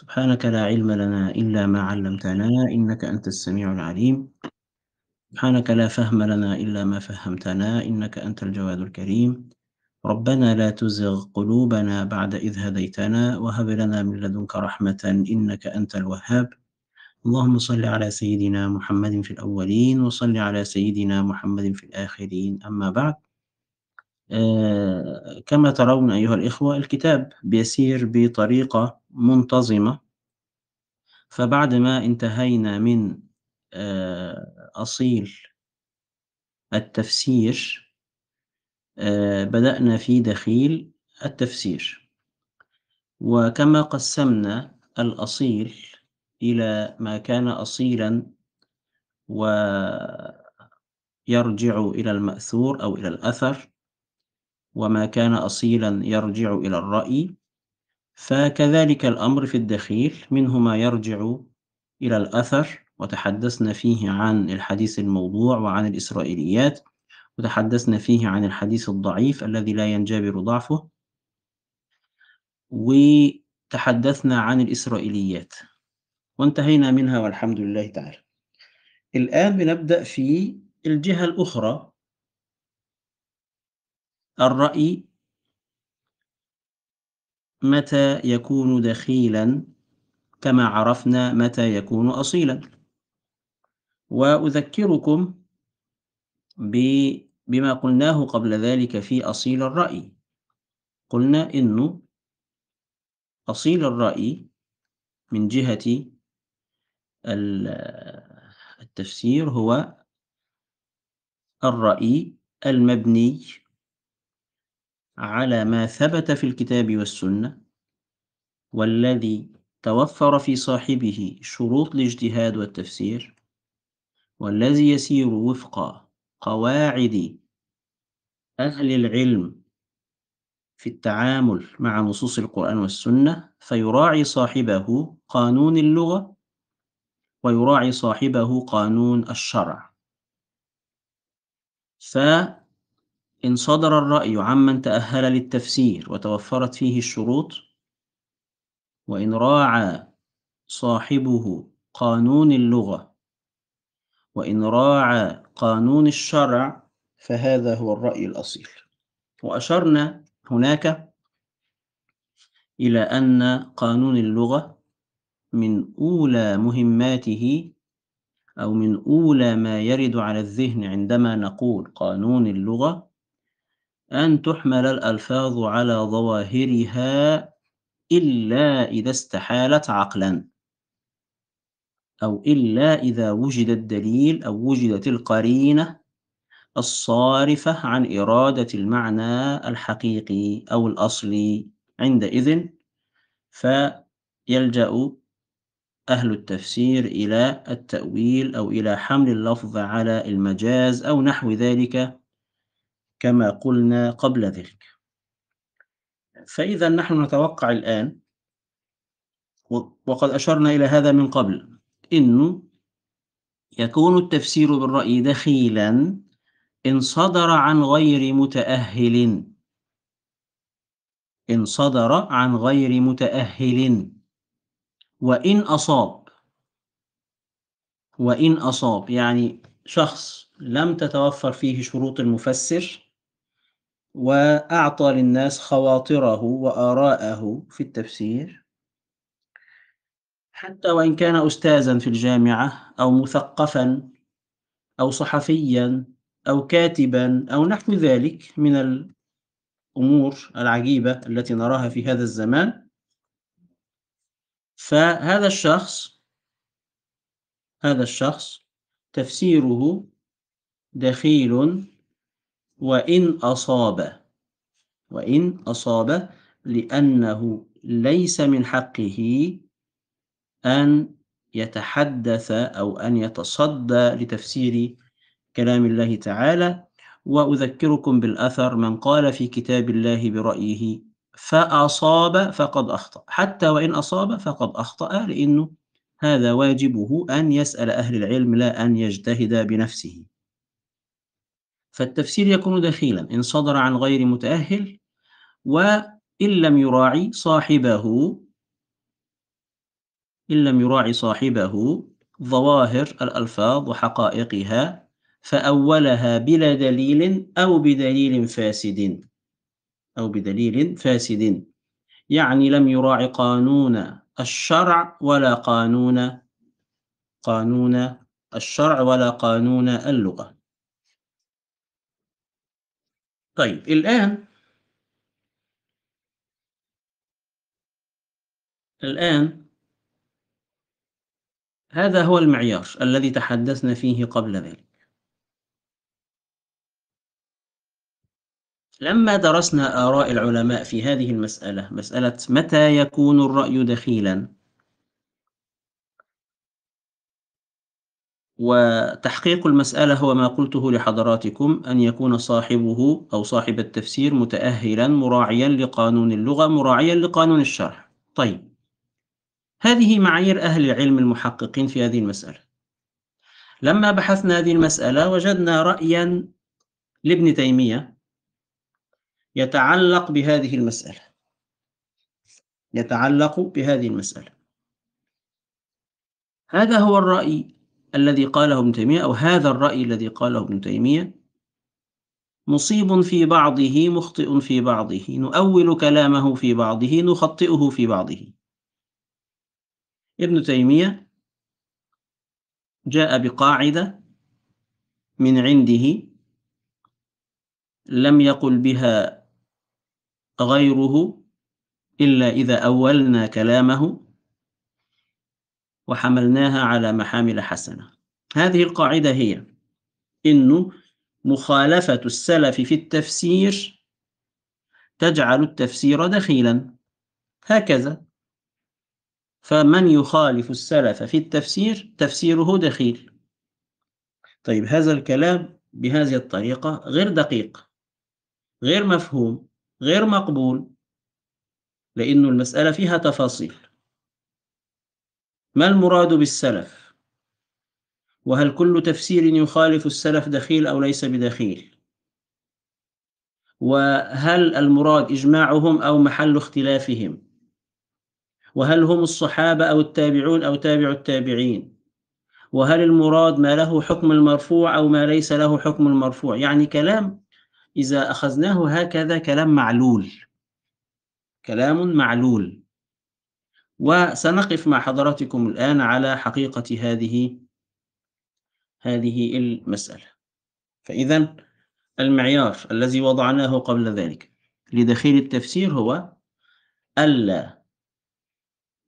سبحانك لا علم لنا إلا ما علمتنا إنك أنت السميع العليم سبحانك لا فهم لنا إلا ما فهمتنا إنك أنت الجواد الكريم ربنا لا تزغ قلوبنا بعد إذ هديتنا وهب لنا من لدنك رحمة إنك أنت الوهاب اللهم صل على سيدنا محمد في الأولين وصل على سيدنا محمد في الآخرين أما بعد آه، كما ترون أيها الإخوة الكتاب بيسير بطريقة منتظمة فبعد ما انتهينا من آه، أصيل التفسير آه، بدأنا في دخيل التفسير وكما قسمنا الأصيل إلى ما كان أصيلا ويرجع إلى المأثور أو إلى الأثر وما كان أصيلا يرجع إلى الرأي فكذلك الأمر في الدخيل منه ما يرجع إلى الأثر وتحدثنا فيه عن الحديث الموضوع وعن الإسرائيليات وتحدثنا فيه عن الحديث الضعيف الذي لا ينجبر ضعفه وتحدثنا عن الإسرائيليات وانتهينا منها والحمد لله تعالى الآن بنبدأ في الجهة الأخرى الرأي متى يكون دخيلا كما عرفنا متى يكون أصيلا وأذكركم بما قلناه قبل ذلك في أصيل الرأي قلنا إن أصيل الرأي من جهة التفسير هو الرأي المبني على ما ثبت في الكتاب والسنة والذي توفر في صاحبه شروط الاجتهاد والتفسير والذي يسير وفق قواعد أهل العلم في التعامل مع نصوص القرآن والسنة فيراعي صاحبه قانون اللغة ويراعي صاحبه قانون الشرع ف إن صدر الرأي عمن تأهل للتفسير وتوفرت فيه الشروط وإن راعى صاحبه قانون اللغة وإن راعى قانون الشرع فهذا هو الرأي الأصيل وأشرنا هناك إلى أن قانون اللغة من أولى مهماته أو من أولى ما يرد على الذهن عندما نقول قانون اللغة أن تحمل الألفاظ على ظواهرها إلا إذا استحالت عقلا أو إلا إذا وجد الدليل أو وجدت القرينة الصارفة عن إرادة المعنى الحقيقي أو الأصلي عندئذ فيلجأ أهل التفسير إلى التأويل أو إلى حمل اللفظ على المجاز أو نحو ذلك كما قلنا قبل ذلك فإذا نحن نتوقع الآن وقد أشرنا إلى هذا من قبل إنه يكون التفسير بالرأي دخيلا إن صدر عن غير متأهل إن صدر عن غير متأهل وإن أصاب وإن أصاب يعني شخص لم تتوفر فيه شروط المفسر وأعطى للناس خواطره وآراءه في التفسير حتى وإن كان أستاذا في الجامعة أو مثقفا أو صحفيا أو كاتبا أو نحو ذلك من الأمور العجيبة التي نراها في هذا الزمان فهذا الشخص هذا الشخص تفسيره دخيل وإن أصاب وإن أصاب لأنه ليس من حقه أن يتحدث أو أن يتصدى لتفسير كلام الله تعالى وأذكركم بالأثر من قال في كتاب الله برأيه فأصاب فقد أخطأ حتى وإن أصاب فقد أخطأ لأنه هذا واجبه أن يسأل أهل العلم لا أن يجتهد بنفسه فالتفسير يكون دخيلا إن صدر عن غير متأهل وإن لم يراعي صاحبه إن لم يراعي صاحبه ظواهر الألفاظ وحقائقها فأولها بلا دليل أو بدليل فاسد أو بدليل فاسد يعني لم يراعي قانون الشرع ولا قانون قانون الشرع ولا قانون اللغة طيب الآن الآن هذا هو المعيار الذي تحدثنا فيه قبل ذلك لما درسنا آراء العلماء في هذه المسألة مسألة متى يكون الرأي دخيلا وتحقيق المسألة هو ما قلته لحضراتكم أن يكون صاحبه أو صاحب التفسير متأهلا مراعيا لقانون اللغة مراعيا لقانون الشرح طيب هذه معايير أهل العلم المحققين في هذه المسألة لما بحثنا هذه المسألة وجدنا رأيا لابن تيمية يتعلق بهذه المسألة يتعلق بهذه المسألة هذا هو الرأي الذي قاله ابن تيمية أو هذا الرأي الذي قاله ابن تيمية مصيب في بعضه مخطئ في بعضه نؤول كلامه في بعضه نخطئه في بعضه ابن تيمية جاء بقاعدة من عنده لم يقل بها غيره إلا إذا أولنا كلامه وحملناها على محامل حسنة هذه القاعدة هي إنه مخالفة السلف في التفسير تجعل التفسير دخيلا هكذا فمن يخالف السلف في التفسير تفسيره دخيل طيب هذا الكلام بهذه الطريقة غير دقيق غير مفهوم غير مقبول لأن المسألة فيها تفاصيل ما المراد بالسلف وهل كل تفسير يخالف السلف دخيل أو ليس بدخيل وهل المراد إجماعهم أو محل اختلافهم وهل هم الصحابة أو التابعون أو تابع التابعين وهل المراد ما له حكم المرفوع أو ما ليس له حكم المرفوع يعني كلام إذا أخذناه هكذا كلام معلول كلام معلول وسنقف مع حضراتكم الآن على حقيقة هذه هذه المسألة فإذا المعيار الذي وضعناه قبل ذلك لدخيل التفسير هو ألا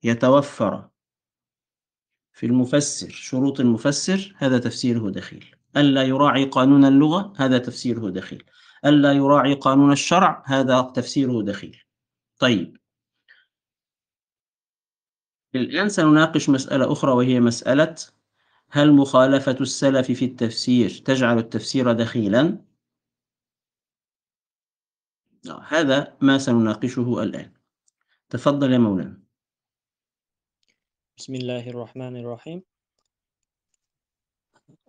يتوفر في المفسر شروط المفسر هذا تفسيره دخيل ألا يراعي قانون اللغة هذا تفسيره دخيل ألا يراعي قانون الشرع هذا تفسيره دخيل طيب الآن سنناقش مسألة أخرى وهي مسألة هل مخالفة السلف في التفسير تجعل التفسير دخيلا؟ هذا ما سنناقشه الآن تفضل يا مولانا بسم الله الرحمن الرحيم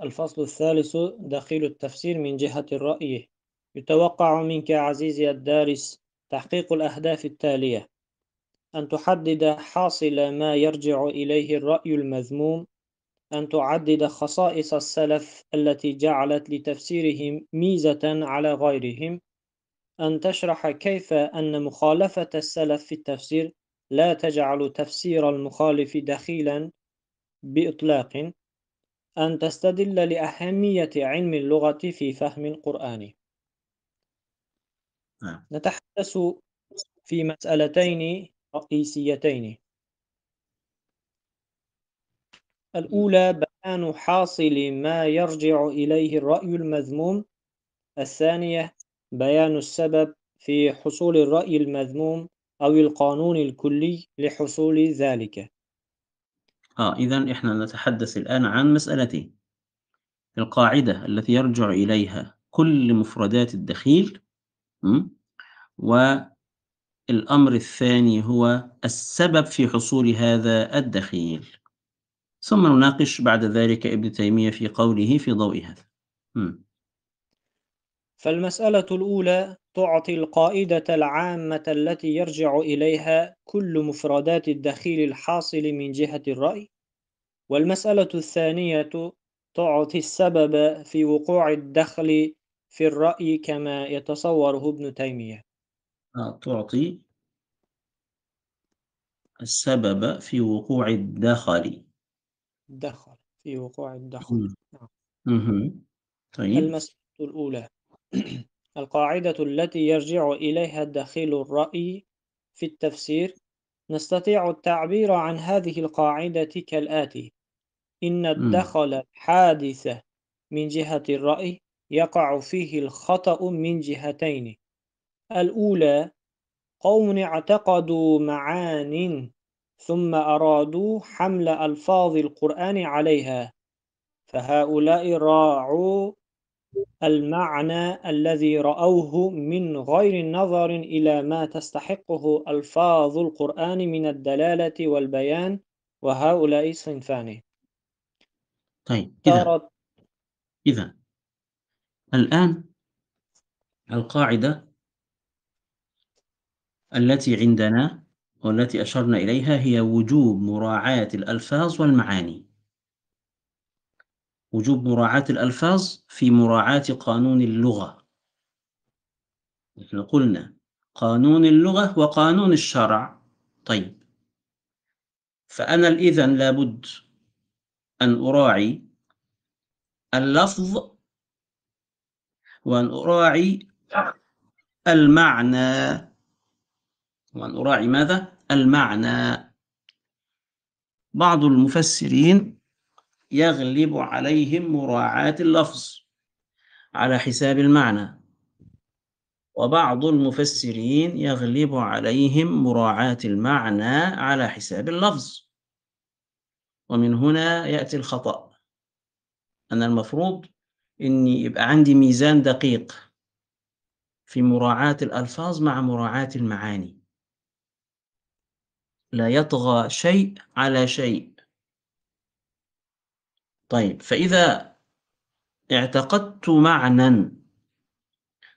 الفصل الثالث دخيل التفسير من جهة الرأي يتوقع منك عزيزي الدارس تحقيق الأهداف التالية أن تحدد حاصل ما يرجع إليه الرأي المذموم أن تعدد خصائص السلف التي جعلت لتفسيرهم ميزة على غيرهم أن تشرح كيف أن مخالفة السلف في التفسير لا تجعل تفسير المخالف دخيلا بإطلاق أن تستدل لأهمية علم اللغة في فهم القرآن نعم. نتحدث في مسألتين رئيسيتين الأولى بيان حاصل ما يرجع إليه الرأي المذموم الثانية بيان السبب في حصول الرأي المذموم أو القانون الكلي لحصول ذلك آه إذا إحنا نتحدث الآن عن مسألتين القاعدة التي يرجع إليها كل مفردات الدخيل م? و الأمر الثاني هو السبب في حصول هذا الدخيل ثم نناقش بعد ذلك ابن تيمية في قوله في ضوء هذا م. فالمسألة الأولى تعطي القاعدة العامة التي يرجع إليها كل مفردات الدخيل الحاصل من جهة الرأي والمسألة الثانية تعطي السبب في وقوع الدخل في الرأي كما يتصوره ابن تيمية تعطي السبب في وقوع الدخل الدخل في وقوع الدخل نعم طيب المسألة الأولى القاعدة التي يرجع إليها الدخيل الرأي في التفسير نستطيع التعبير عن هذه القاعدة كالآتي إن الدخل الحادث من جهة الرأي يقع فيه الخطأ من جهتين الأولى قوم اعتقدوا معان ثم أرادوا حمل ألفاظ القرآن عليها فهؤلاء راعوا المعنى الذي رأوه من غير نظر إلى ما تستحقه ألفاظ القرآن من الدلالة والبيان وهؤلاء صنفان طيب إذا, إذا الآن القاعدة التي عندنا والتي أشرنا إليها هي وجوب مراعاة الألفاظ والمعاني وجوب مراعاة الألفاظ في مراعاة قانون اللغة نحن قلنا قانون اللغة وقانون الشرع طيب فأنا إذن لابد أن أراعي اللفظ وأن أراعي المعنى وأن أراعي ماذا؟ المعنى بعض المفسرين يغلب عليهم مراعاة اللفظ على حساب المعنى وبعض المفسرين يغلب عليهم مراعاة المعنى على حساب اللفظ ومن هنا يأتي الخطأ أنا المفروض إني يبقى عندي ميزان دقيق في مراعاة الألفاظ مع مراعاة المعاني لا يطغى شيء على شيء طيب فإذا اعتقدت معنى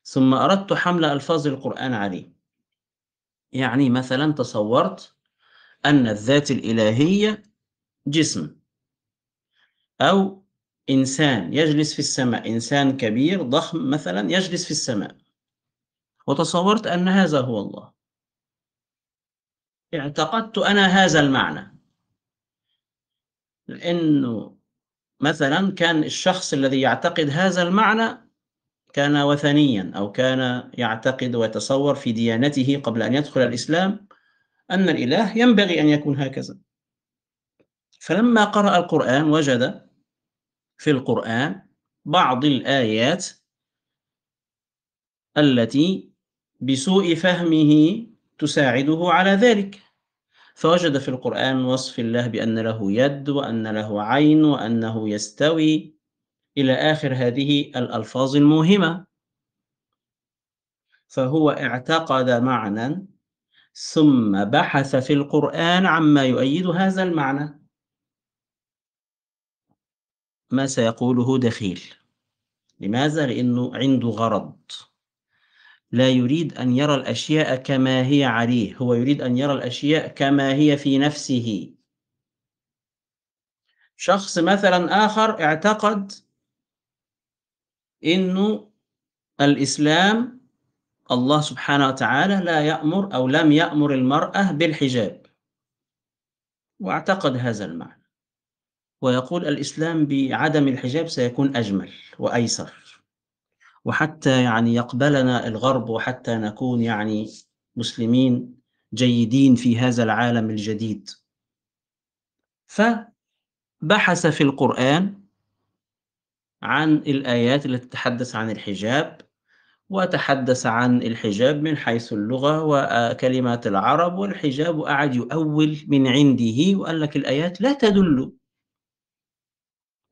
ثم أردت حمل ألفاظ القرآن عليه يعني مثلا تصورت أن الذات الإلهية جسم أو إنسان يجلس في السماء إنسان كبير ضخم مثلا يجلس في السماء وتصورت أن هذا هو الله اعتقدت أنا هذا المعنى لأنه مثلا كان الشخص الذي يعتقد هذا المعنى كان وثنيا أو كان يعتقد ويتصور في ديانته قبل أن يدخل الإسلام أن الإله ينبغي أن يكون هكذا فلما قرأ القرآن وجد في القرآن بعض الآيات التي بسوء فهمه تساعده على ذلك فوجد في القرآن وصف الله بأن له يد وأن له عين وأنه يستوي إلى آخر هذه الألفاظ الموهمة فهو اعتقد معنى ثم بحث في القرآن عما يؤيد هذا المعنى ما سيقوله دخيل لماذا؟ لأنه عنده غرض لا يريد أن يرى الأشياء كما هي عليه هو يريد أن يرى الأشياء كما هي في نفسه شخص مثلا آخر اعتقد إنه الإسلام الله سبحانه وتعالى لا يأمر أو لم يأمر المرأة بالحجاب واعتقد هذا المعنى ويقول الإسلام بعدم الحجاب سيكون أجمل وأيسر وحتى يعني يقبلنا الغرب وحتى نكون يعني مسلمين جيدين في هذا العالم الجديد فبحث في القرآن عن الآيات التي تتحدث عن الحجاب وتحدث عن الحجاب من حيث اللغة وكلمات العرب والحجاب وقعد يؤول من عنده وقال لك الآيات لا تدل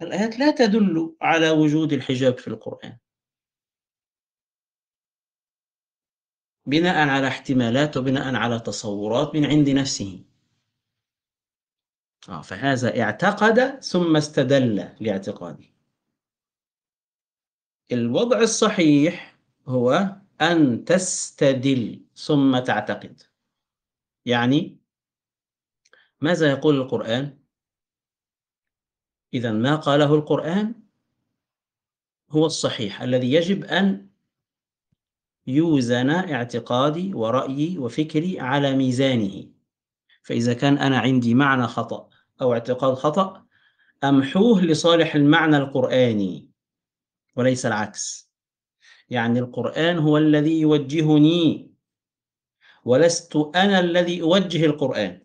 الآيات لا تدل على وجود الحجاب في القرآن بناء على احتمالات وبناء على تصورات من عند نفسه آه فهذا اعتقد ثم استدل لاعتقاده الوضع الصحيح هو أن تستدل ثم تعتقد يعني ماذا يقول القرآن؟ إذا ما قاله القرآن هو الصحيح الذي يجب أن يوزن اعتقادي ورأيي وفكري على ميزانه فإذا كان أنا عندي معنى خطأ أو اعتقاد خطأ أمحوه لصالح المعنى القرآني وليس العكس يعني القرآن هو الذي يوجهني ولست أنا الذي أوجه القرآن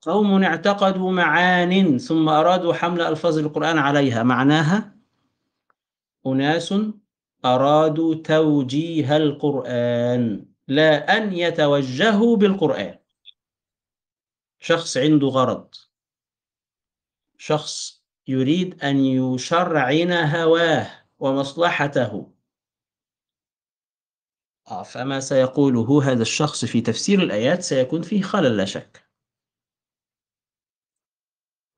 قوم اعتقدوا معان ثم أرادوا حمل ألفاظ القرآن عليها معناها أناس أرادوا توجيه القرآن لا أن يتوجهوا بالقرآن شخص عنده غرض شخص يريد أن يشرعن هواه ومصلحته آه، فما سيقوله هذا الشخص في تفسير الآيات سيكون فيه خلل لا شك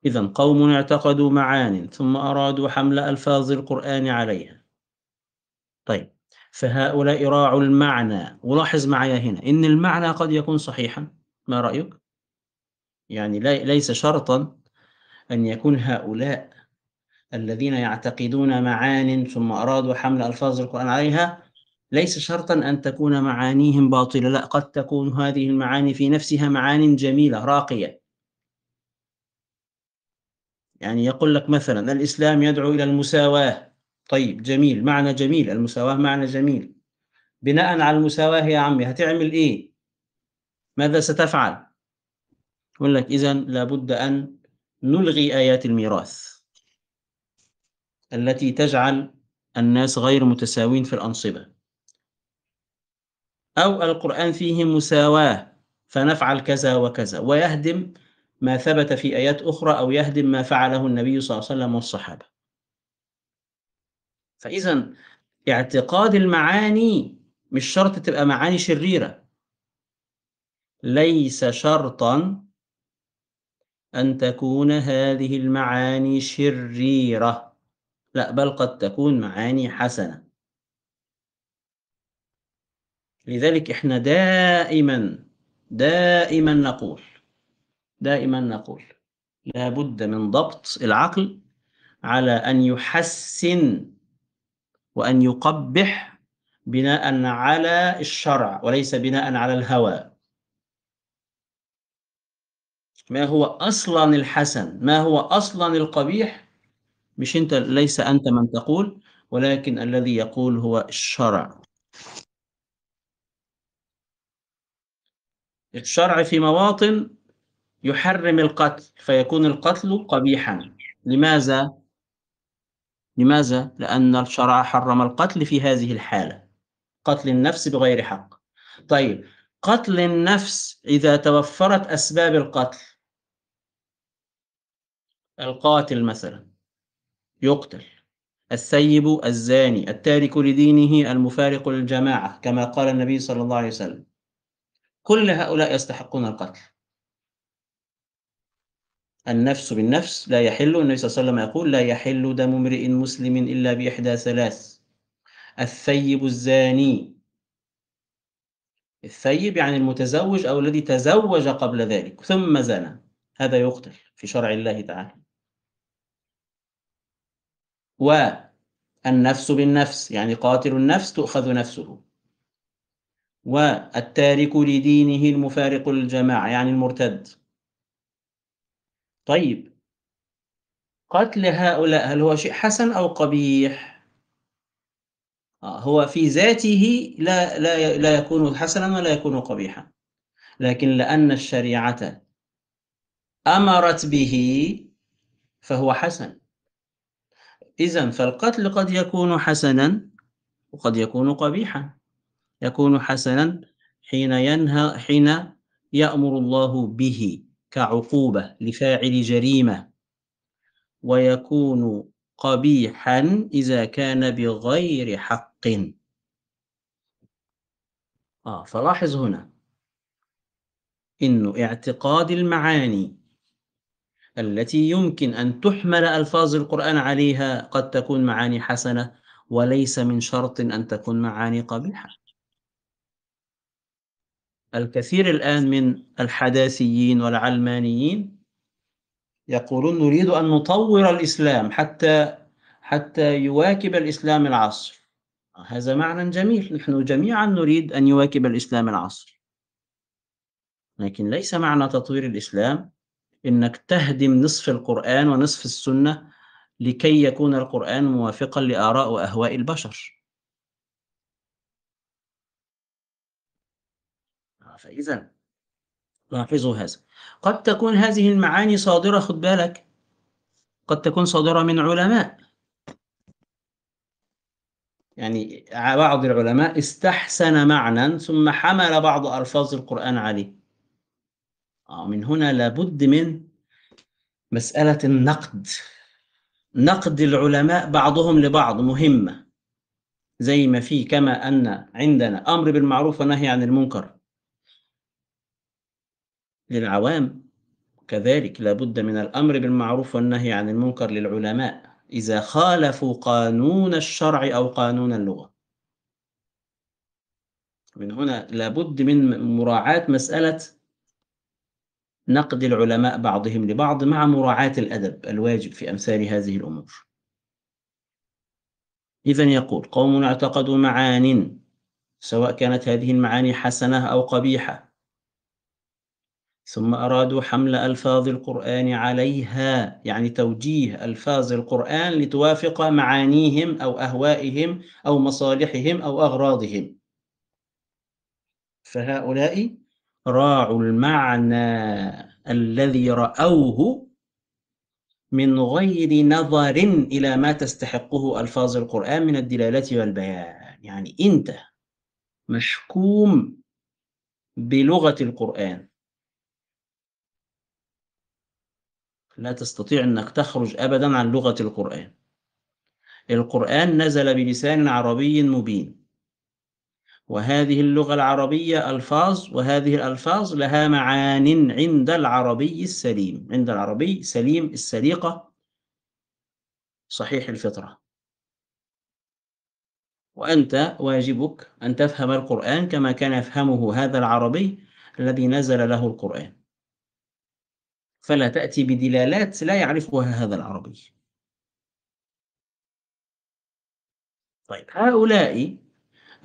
إذا قوم اعتقدوا معان ثم أرادوا حمل ألفاظ القرآن عليها طيب فهؤلاء راعوا المعنى ولاحظ معي هنا إن المعنى قد يكون صحيحا ما رأيك؟ يعني ليس شرطا أن يكون هؤلاء الذين يعتقدون معان ثم أرادوا حمل ألفاظ القرآن عليها ليس شرطا أن تكون معانيهم باطلة لا قد تكون هذه المعاني في نفسها معان جميلة راقية يعني يقول لك مثلا الإسلام يدعو إلى المساواة طيب جميل معنى جميل المساواة معنى جميل بناء على المساواة يا عمي هتعمل إيه ماذا ستفعل يقول لك إذا لابد أن نلغي آيات الميراث التي تجعل الناس غير متساوين في الأنصبة أو القرآن فيه مساواة فنفعل كذا وكذا ويهدم ما ثبت في آيات أخرى أو يهدم ما فعله النبي صلى الله عليه وسلم والصحابة فإذا اعتقاد المعاني مش شرط تبقى معاني شريرة ليس شرطا أن تكون هذه المعاني شريرة لا بل قد تكون معاني حسنة لذلك احنا دائما دائما نقول دائما نقول لابد من ضبط العقل على أن يحسن وأن يقبح بناء على الشرع وليس بناء على الهوى ما هو أصلا الحسن ما هو أصلا القبيح مش أنت ليس أنت من تقول ولكن الذي يقول هو الشرع الشرع في مواطن يحرم القتل فيكون القتل قبيحا لماذا؟ لماذا؟ لأن الشرع حرم القتل في هذه الحالة قتل النفس بغير حق طيب قتل النفس إذا توفرت أسباب القتل القاتل مثلا يقتل السيب الزاني التارك لدينه المفارق للجماعة كما قال النبي صلى الله عليه وسلم كل هؤلاء يستحقون القتل النفس بالنفس لا يحل النبي صلى الله عليه وسلم يقول لا يحل دم امرئ مسلم إلا بإحدى ثلاث الثيب الزاني الثيب يعني المتزوج أو الذي تزوج قبل ذلك ثم زنى هذا يقتل في شرع الله تعالى والنفس بالنفس يعني قاتل النفس تؤخذ نفسه والتارك لدينه المفارق للجماعة يعني المرتد طيب قتل هؤلاء هل هو شيء حسن أو قبيح؟ آه، هو في ذاته لا لا لا يكون حسنا ولا يكون قبيحا لكن لأن الشريعة أمرت به فهو حسن إذا فالقتل قد يكون حسنا وقد يكون قبيحا يكون حسنا حين ينهى حين يأمر الله به كعقوبة لفاعل جريمة ويكون قبيحا إذا كان بغير حق آه فلاحظ هنا إنه اعتقاد المعاني التي يمكن أن تحمل ألفاظ القرآن عليها قد تكون معاني حسنة وليس من شرط أن تكون معاني قبيحة الكثير الآن من الحداثيين والعلمانيين يقولون نريد أن نطور الإسلام حتى حتى يواكب الإسلام العصر هذا معنى جميل نحن جميعا نريد أن يواكب الإسلام العصر لكن ليس معنى تطوير الإسلام إنك تهدم نصف القرآن ونصف السنة لكي يكون القرآن موافقا لآراء وأهواء البشر فإذا لاحظوا هذا قد تكون هذه المعاني صادرة خد بالك قد تكون صادرة من علماء يعني بعض العلماء استحسن معنى ثم حمل بعض ألفاظ القرآن عليه آه، من هنا لابد من مسألة النقد نقد العلماء بعضهم لبعض مهمة زي ما في كما أن عندنا أمر بالمعروف ونهي عن المنكر للعوام كذلك لابد من الأمر بالمعروف والنهي عن المنكر للعلماء إذا خالفوا قانون الشرع أو قانون اللغة من هنا لابد من مراعاة مسألة نقد العلماء بعضهم لبعض مع مراعاة الأدب الواجب في أمثال هذه الأمور إذا يقول قوم اعتقدوا معان سواء كانت هذه المعاني حسنة أو قبيحة ثم أرادوا حمل ألفاظ القرآن عليها يعني توجيه ألفاظ القرآن لتوافق معانيهم أو أهوائهم أو مصالحهم أو أغراضهم فهؤلاء راعوا المعنى الذي رأوه من غير نظر إلى ما تستحقه ألفاظ القرآن من الدلالة والبيان يعني أنت مشكوم بلغة القرآن لا تستطيع أنك تخرج أبدا عن لغة القرآن القرآن نزل بلسان عربي مبين وهذه اللغة العربية ألفاظ وهذه الألفاظ لها معان عند العربي السليم عند العربي سليم السليقة صحيح الفطرة وأنت واجبك أن تفهم القرآن كما كان يفهمه هذا العربي الذي نزل له القرآن فلا تأتي بدلالات لا يعرفها هذا العربي طيب هؤلاء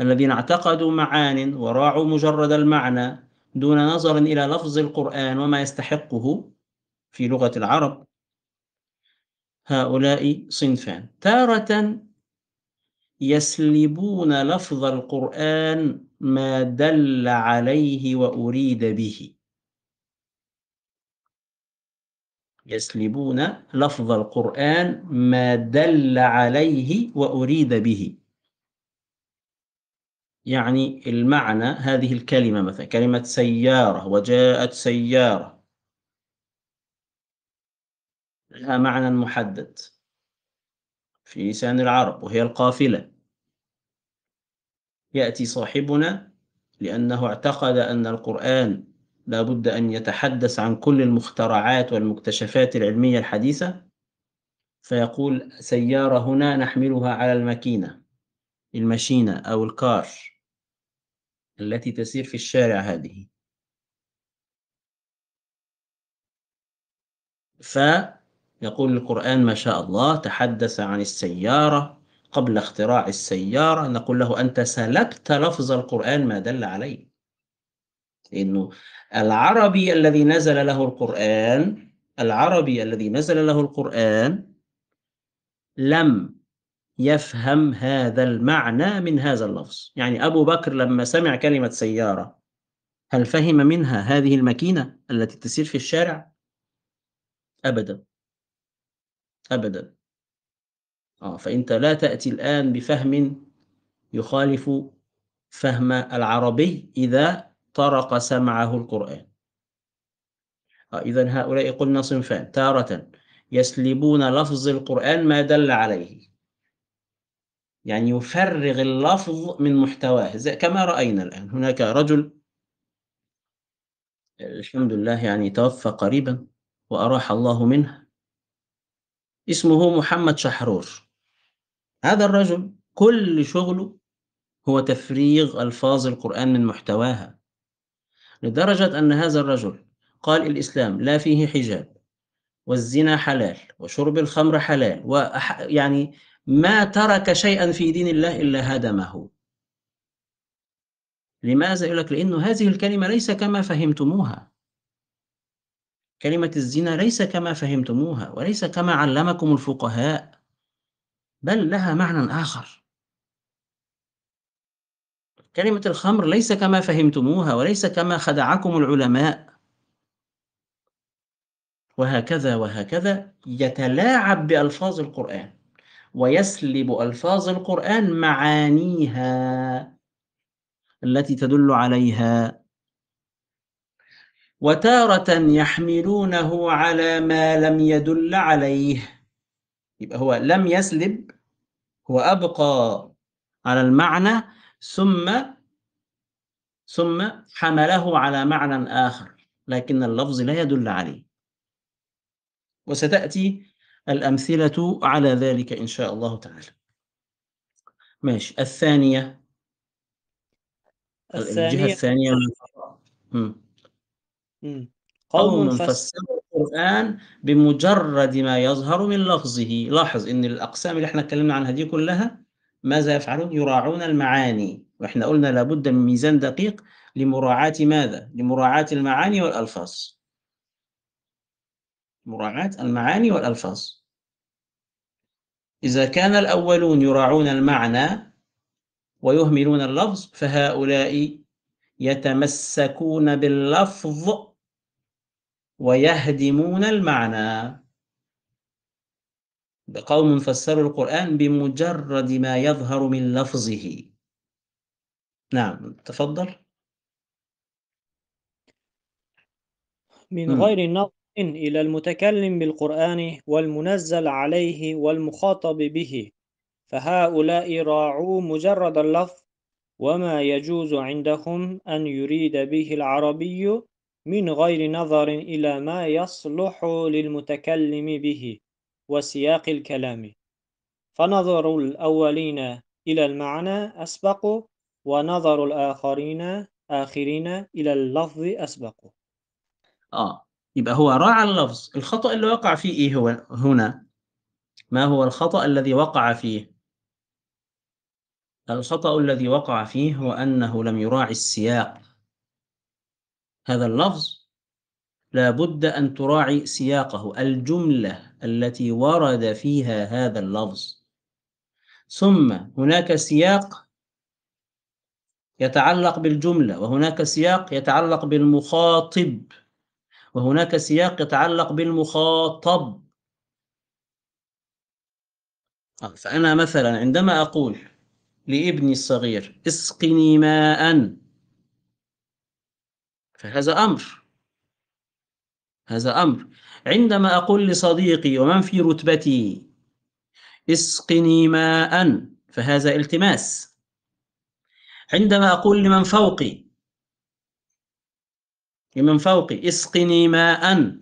الذين اعتقدوا معان وراعوا مجرد المعنى دون نظر إلى لفظ القرآن وما يستحقه في لغة العرب هؤلاء صنفان تارة يسلبون لفظ القرآن ما دل عليه وأريد به يسلبون لفظ القرآن ما دل عليه وأريد به يعني المعنى هذه الكلمة مثلا كلمة سيارة وجاءت سيارة لها معنى محدد في لسان العرب وهي القافلة يأتي صاحبنا لأنه اعتقد أن القرآن لا بد أن يتحدث عن كل المخترعات والمكتشفات العلمية الحديثة فيقول سيارة هنا نحملها على الماكينة المشينة أو الكار التي تسير في الشارع هذه فيقول القرآن ما شاء الله تحدث عن السيارة قبل اختراع السيارة نقول له أنت سلبت لفظ القرآن ما دل عليه لأنه العربي الذي نزل له القرآن العربي الذي نزل له القرآن لم يفهم هذا المعنى من هذا اللفظ يعني أبو بكر لما سمع كلمة سيارة هل فهم منها هذه الماكينة التي تسير في الشارع؟ أبدا أبدا آه فأنت لا تأتي الآن بفهم يخالف فهم العربي إذا طرق سمعه القرآن آه، إذا هؤلاء قلنا صنفان تارة يسلبون لفظ القرآن ما دل عليه يعني يفرغ اللفظ من محتواه كما رأينا الآن هناك رجل الحمد لله يعني توفى قريبا وأراح الله منه اسمه محمد شحرور هذا الرجل كل شغله هو تفريغ ألفاظ القرآن من محتواها لدرجة أن هذا الرجل قال الإسلام لا فيه حجاب والزنا حلال وشرب الخمر حلال وأح... يعني ما ترك شيئا في دين الله إلا هدمه لماذا يقول لك لأنه هذه الكلمة ليس كما فهمتموها كلمة الزنا ليس كما فهمتموها وليس كما علمكم الفقهاء بل لها معنى آخر كلمة الخمر ليس كما فهمتموها وليس كما خدعكم العلماء وهكذا وهكذا يتلاعب بألفاظ القرآن ويسلب ألفاظ القرآن معانيها التي تدل عليها وتارة يحملونه على ما لم يدل عليه يبقى هو لم يسلب هو أبقى على المعنى ثم ثم حمله على معنى آخر لكن اللفظ لا يدل عليه وستأتي الأمثلة على ذلك إن شاء الله تعالى ماشي الثانية الثانية الجهة الثانية قوم فسروا القرآن بمجرد ما يظهر من لفظه لاحظ إن الأقسام اللي احنا اتكلمنا عنها دي كلها ماذا يفعلون؟ يراعون المعاني وإحنا قلنا لابد من ميزان دقيق لمراعاة ماذا؟ لمراعاة المعاني والألفاظ مراعاة المعاني والألفاظ إذا كان الأولون يراعون المعنى ويهملون اللفظ فهؤلاء يتمسكون باللفظ ويهدمون المعنى قوم فسروا القرآن بمجرد ما يظهر من لفظه نعم تفضل من م. غير نظر إلى المتكلم بالقرآن والمنزل عليه والمخاطب به فهؤلاء راعوا مجرد اللفظ وما يجوز عندهم أن يريد به العربي من غير نظر إلى ما يصلح للمتكلم به وسياق الكلام فنظر الأولين إلى المعنى أسبق ونظر الآخرين آخرين إلى اللفظ أسبق آه يبقى هو راعى اللفظ الخطأ اللي وقع فيه إيه هو هنا ما هو الخطأ الذي وقع فيه الخطأ الذي وقع فيه هو أنه لم يراعي السياق هذا اللفظ لابد أن تراعي سياقه الجملة التي ورد فيها هذا اللفظ ثم هناك سياق يتعلق بالجملة وهناك سياق يتعلق بالمخاطب وهناك سياق يتعلق بالمخاطب طيب، فأنا مثلا عندما أقول لابني الصغير اسقني ماء فهذا أمر هذا أمر عندما أقول لصديقي ومن في رتبتي اسقني ماء فهذا التماس عندما أقول لمن فوقي لمن فوقي اسقني ماء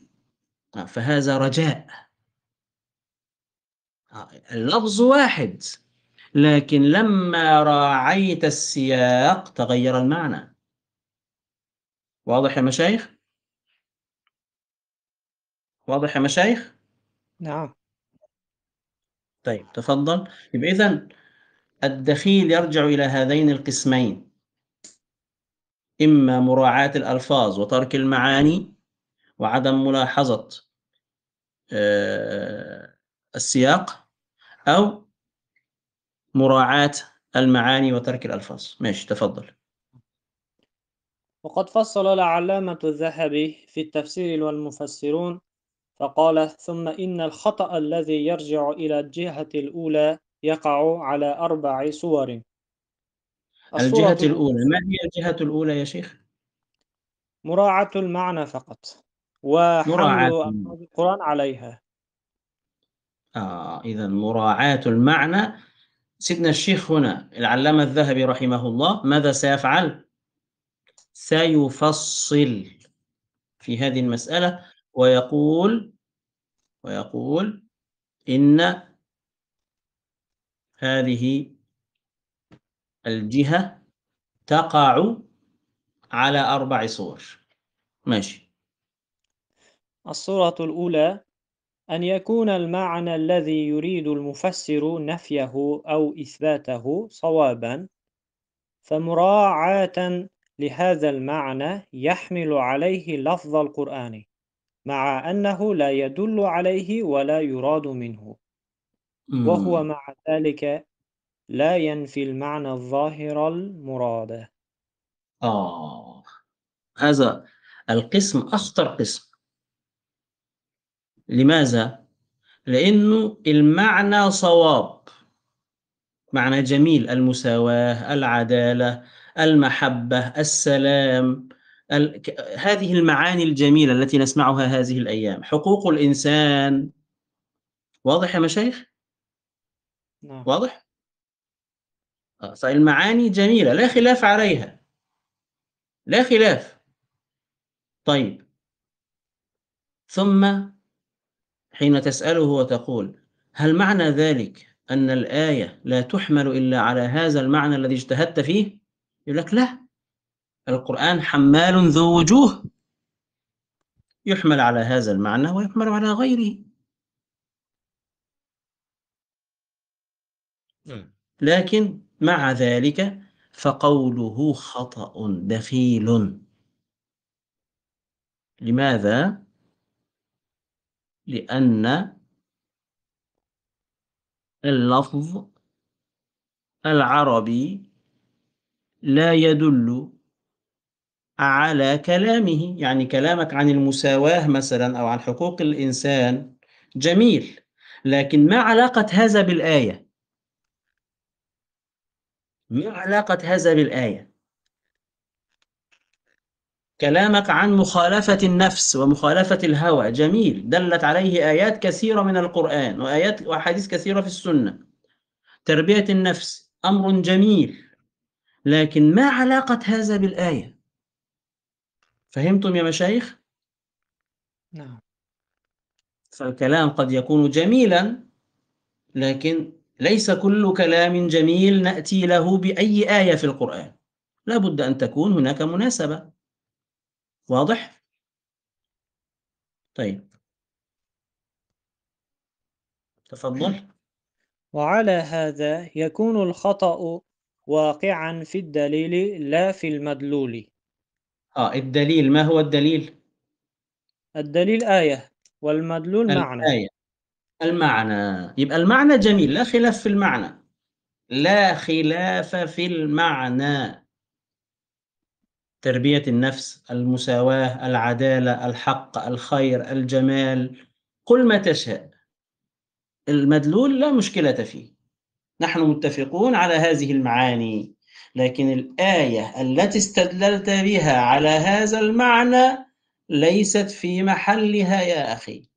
فهذا رجاء اللفظ واحد لكن لما راعيت السياق تغير المعنى واضح يا مشايخ واضح يا مشايخ؟ نعم طيب تفضل يبقى إذا الدخيل يرجع إلى هذين القسمين إما مراعاة الألفاظ وترك المعاني وعدم ملاحظة آه، السياق أو مراعاة المعاني وترك الألفاظ ماشي تفضل وقد فصل العلامة الذهبي في التفسير والمفسرون فقال ثم إن الخطأ الذي يرجع إلى الجهة الأولى يقع على أربع صور الجهة الأولى ما هي الجهة الأولى يا شيخ؟ مراعاة المعنى فقط وحمل القرآن عليها آه إذا مراعاة المعنى سيدنا الشيخ هنا العلامة الذهبي رحمه الله ماذا سيفعل؟ سيفصل في هذه المسألة ويقول ويقول إن هذه الجهة تقع على أربع صور ماشي الصورة الأولى أن يكون المعنى الذي يريد المفسر نفيه أو إثباته صوابا فمراعاة لهذا المعنى يحمل عليه لفظ القرآن مع أنه لا يدل عليه ولا يراد منه وهو مع ذلك لا ينفي المعنى الظاهر المراد آه هذا القسم أخطر قسم لماذا؟ لأنه المعنى صواب معنى جميل المساواة العدالة المحبة السلام هذه المعاني الجميلة التي نسمعها هذه الأيام حقوق الإنسان واضح يا مشايخ؟ نعم. واضح؟ آه، المعاني جميلة لا خلاف عليها لا خلاف طيب ثم حين تسأله وتقول هل معنى ذلك أن الآية لا تحمل إلا على هذا المعنى الذي اجتهدت فيه؟ يقول لك لا القرآن حمال ذو وجوه يحمل على هذا المعنى ويحمل على غيره نعم. لكن مع ذلك فقوله خطأ دخيل لماذا؟ لأن اللفظ العربي لا يدل على كلامه يعني كلامك عن المساواة مثلا أو عن حقوق الإنسان جميل لكن ما علاقة هذا بالآية؟ ما علاقة هذا بالآية؟ كلامك عن مخالفة النفس ومخالفة الهوى جميل دلت عليه آيات كثيرة من القرآن وآيات وأحاديث كثيرة في السنة تربية النفس أمر جميل لكن ما علاقة هذا بالآية؟ فهمتم يا مشايخ؟ نعم فالكلام قد يكون جميلا لكن ليس كل كلام جميل نأتي له بأي آية في القرآن لا بد أن تكون هناك مناسبة واضح؟ طيب تفضل وعلى هذا يكون الخطأ واقعا في الدليل لا في المدلول آه الدليل ما هو الدليل؟ الدليل آية والمدلول معنى الآية المعنى يبقى المعنى جميل لا خلاف في المعنى لا خلاف في المعنى تربية النفس المساواة العدالة الحق الخير الجمال قل ما تشاء المدلول لا مشكلة فيه نحن متفقون على هذه المعاني لكن الآية التي استدللت بها على هذا المعنى ليست في محلها يا أخي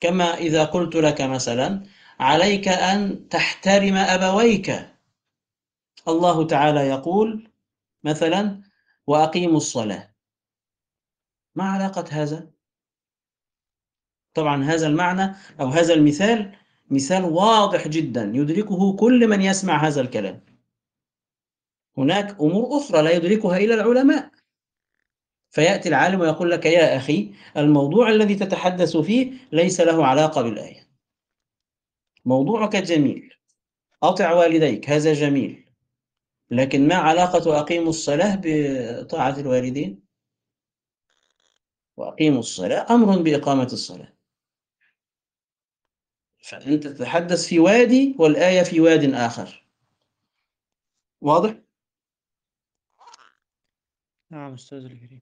كما إذا قلت لك مثلا عليك أن تحترم أبويك الله تعالى يقول مثلا وأقيموا الصلاة ما علاقة هذا؟ طبعا هذا المعنى أو هذا المثال مثال واضح جدا يدركه كل من يسمع هذا الكلام هناك أمور أخرى لا يدركها إلا العلماء فيأتي العالم ويقول لك يا أخي الموضوع الذي تتحدث فيه ليس له علاقة بالآية موضوعك جميل أطع والديك هذا جميل لكن ما علاقة أقيم الصلاة بطاعة الوالدين وأقيموا الصلاة أمر بإقامة الصلاة فأنت تتحدث في وادي والآية في واد آخر واضح؟ نعم أستاذ الكريم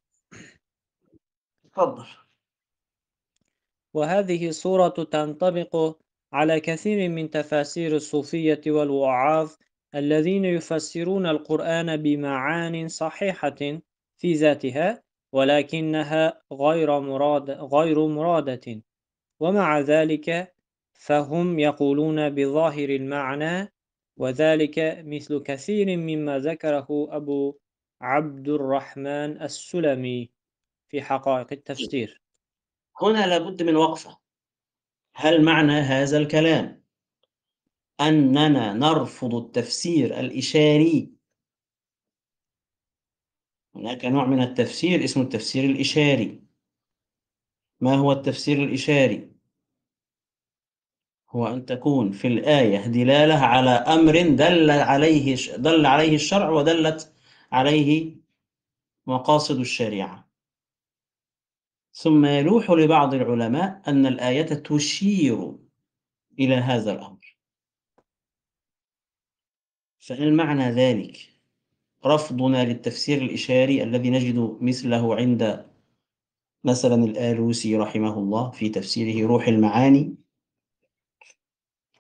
تفضل وهذه الصورة تنطبق على كثير من تفاسير الصوفية والوعاظ الذين يفسرون القرآن بمعان صحيحة في ذاتها ولكنها غير مراد غير مرادة ومع ذلك فهم يقولون بظاهر المعنى وذلك مثل كثير مما ذكره أبو عبد الرحمن السلمي في حقائق التفسير هنا لابد من وقفة هل معنى هذا الكلام أننا نرفض التفسير الإشاري هناك نوع من التفسير اسمه التفسير الإشاري ما هو التفسير الإشاري؟ هو أن تكون في الآية دلالة على أمر دل عليه دل عليه الشرع ودلت عليه مقاصد الشريعة ثم يلوح لبعض العلماء أن الآية تشير إلى هذا الأمر فإن معنى ذلك رفضنا للتفسير الإشاري الذي نجد مثله عند مثلا الآلوسي رحمه الله في تفسيره روح المعاني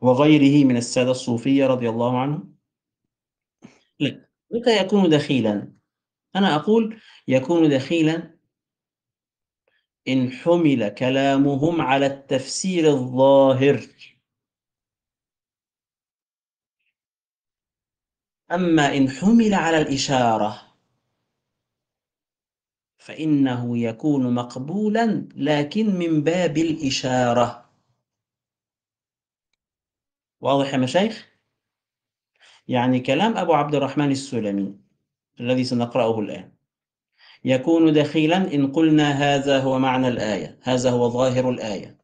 وغيره من السادة الصوفية رضي الله عنهم؟ لا متى يكون دخيلا؟ أنا أقول يكون دخيلا إن حمل كلامهم على التفسير الظاهر أما إن حمل على الإشارة فإنه يكون مقبولا لكن من باب الإشارة واضح يا مشايخ يعني كلام أبو عبد الرحمن السلمي الذي سنقرأه الآن يكون دخيلا إن قلنا هذا هو معنى الآية هذا هو ظاهر الآية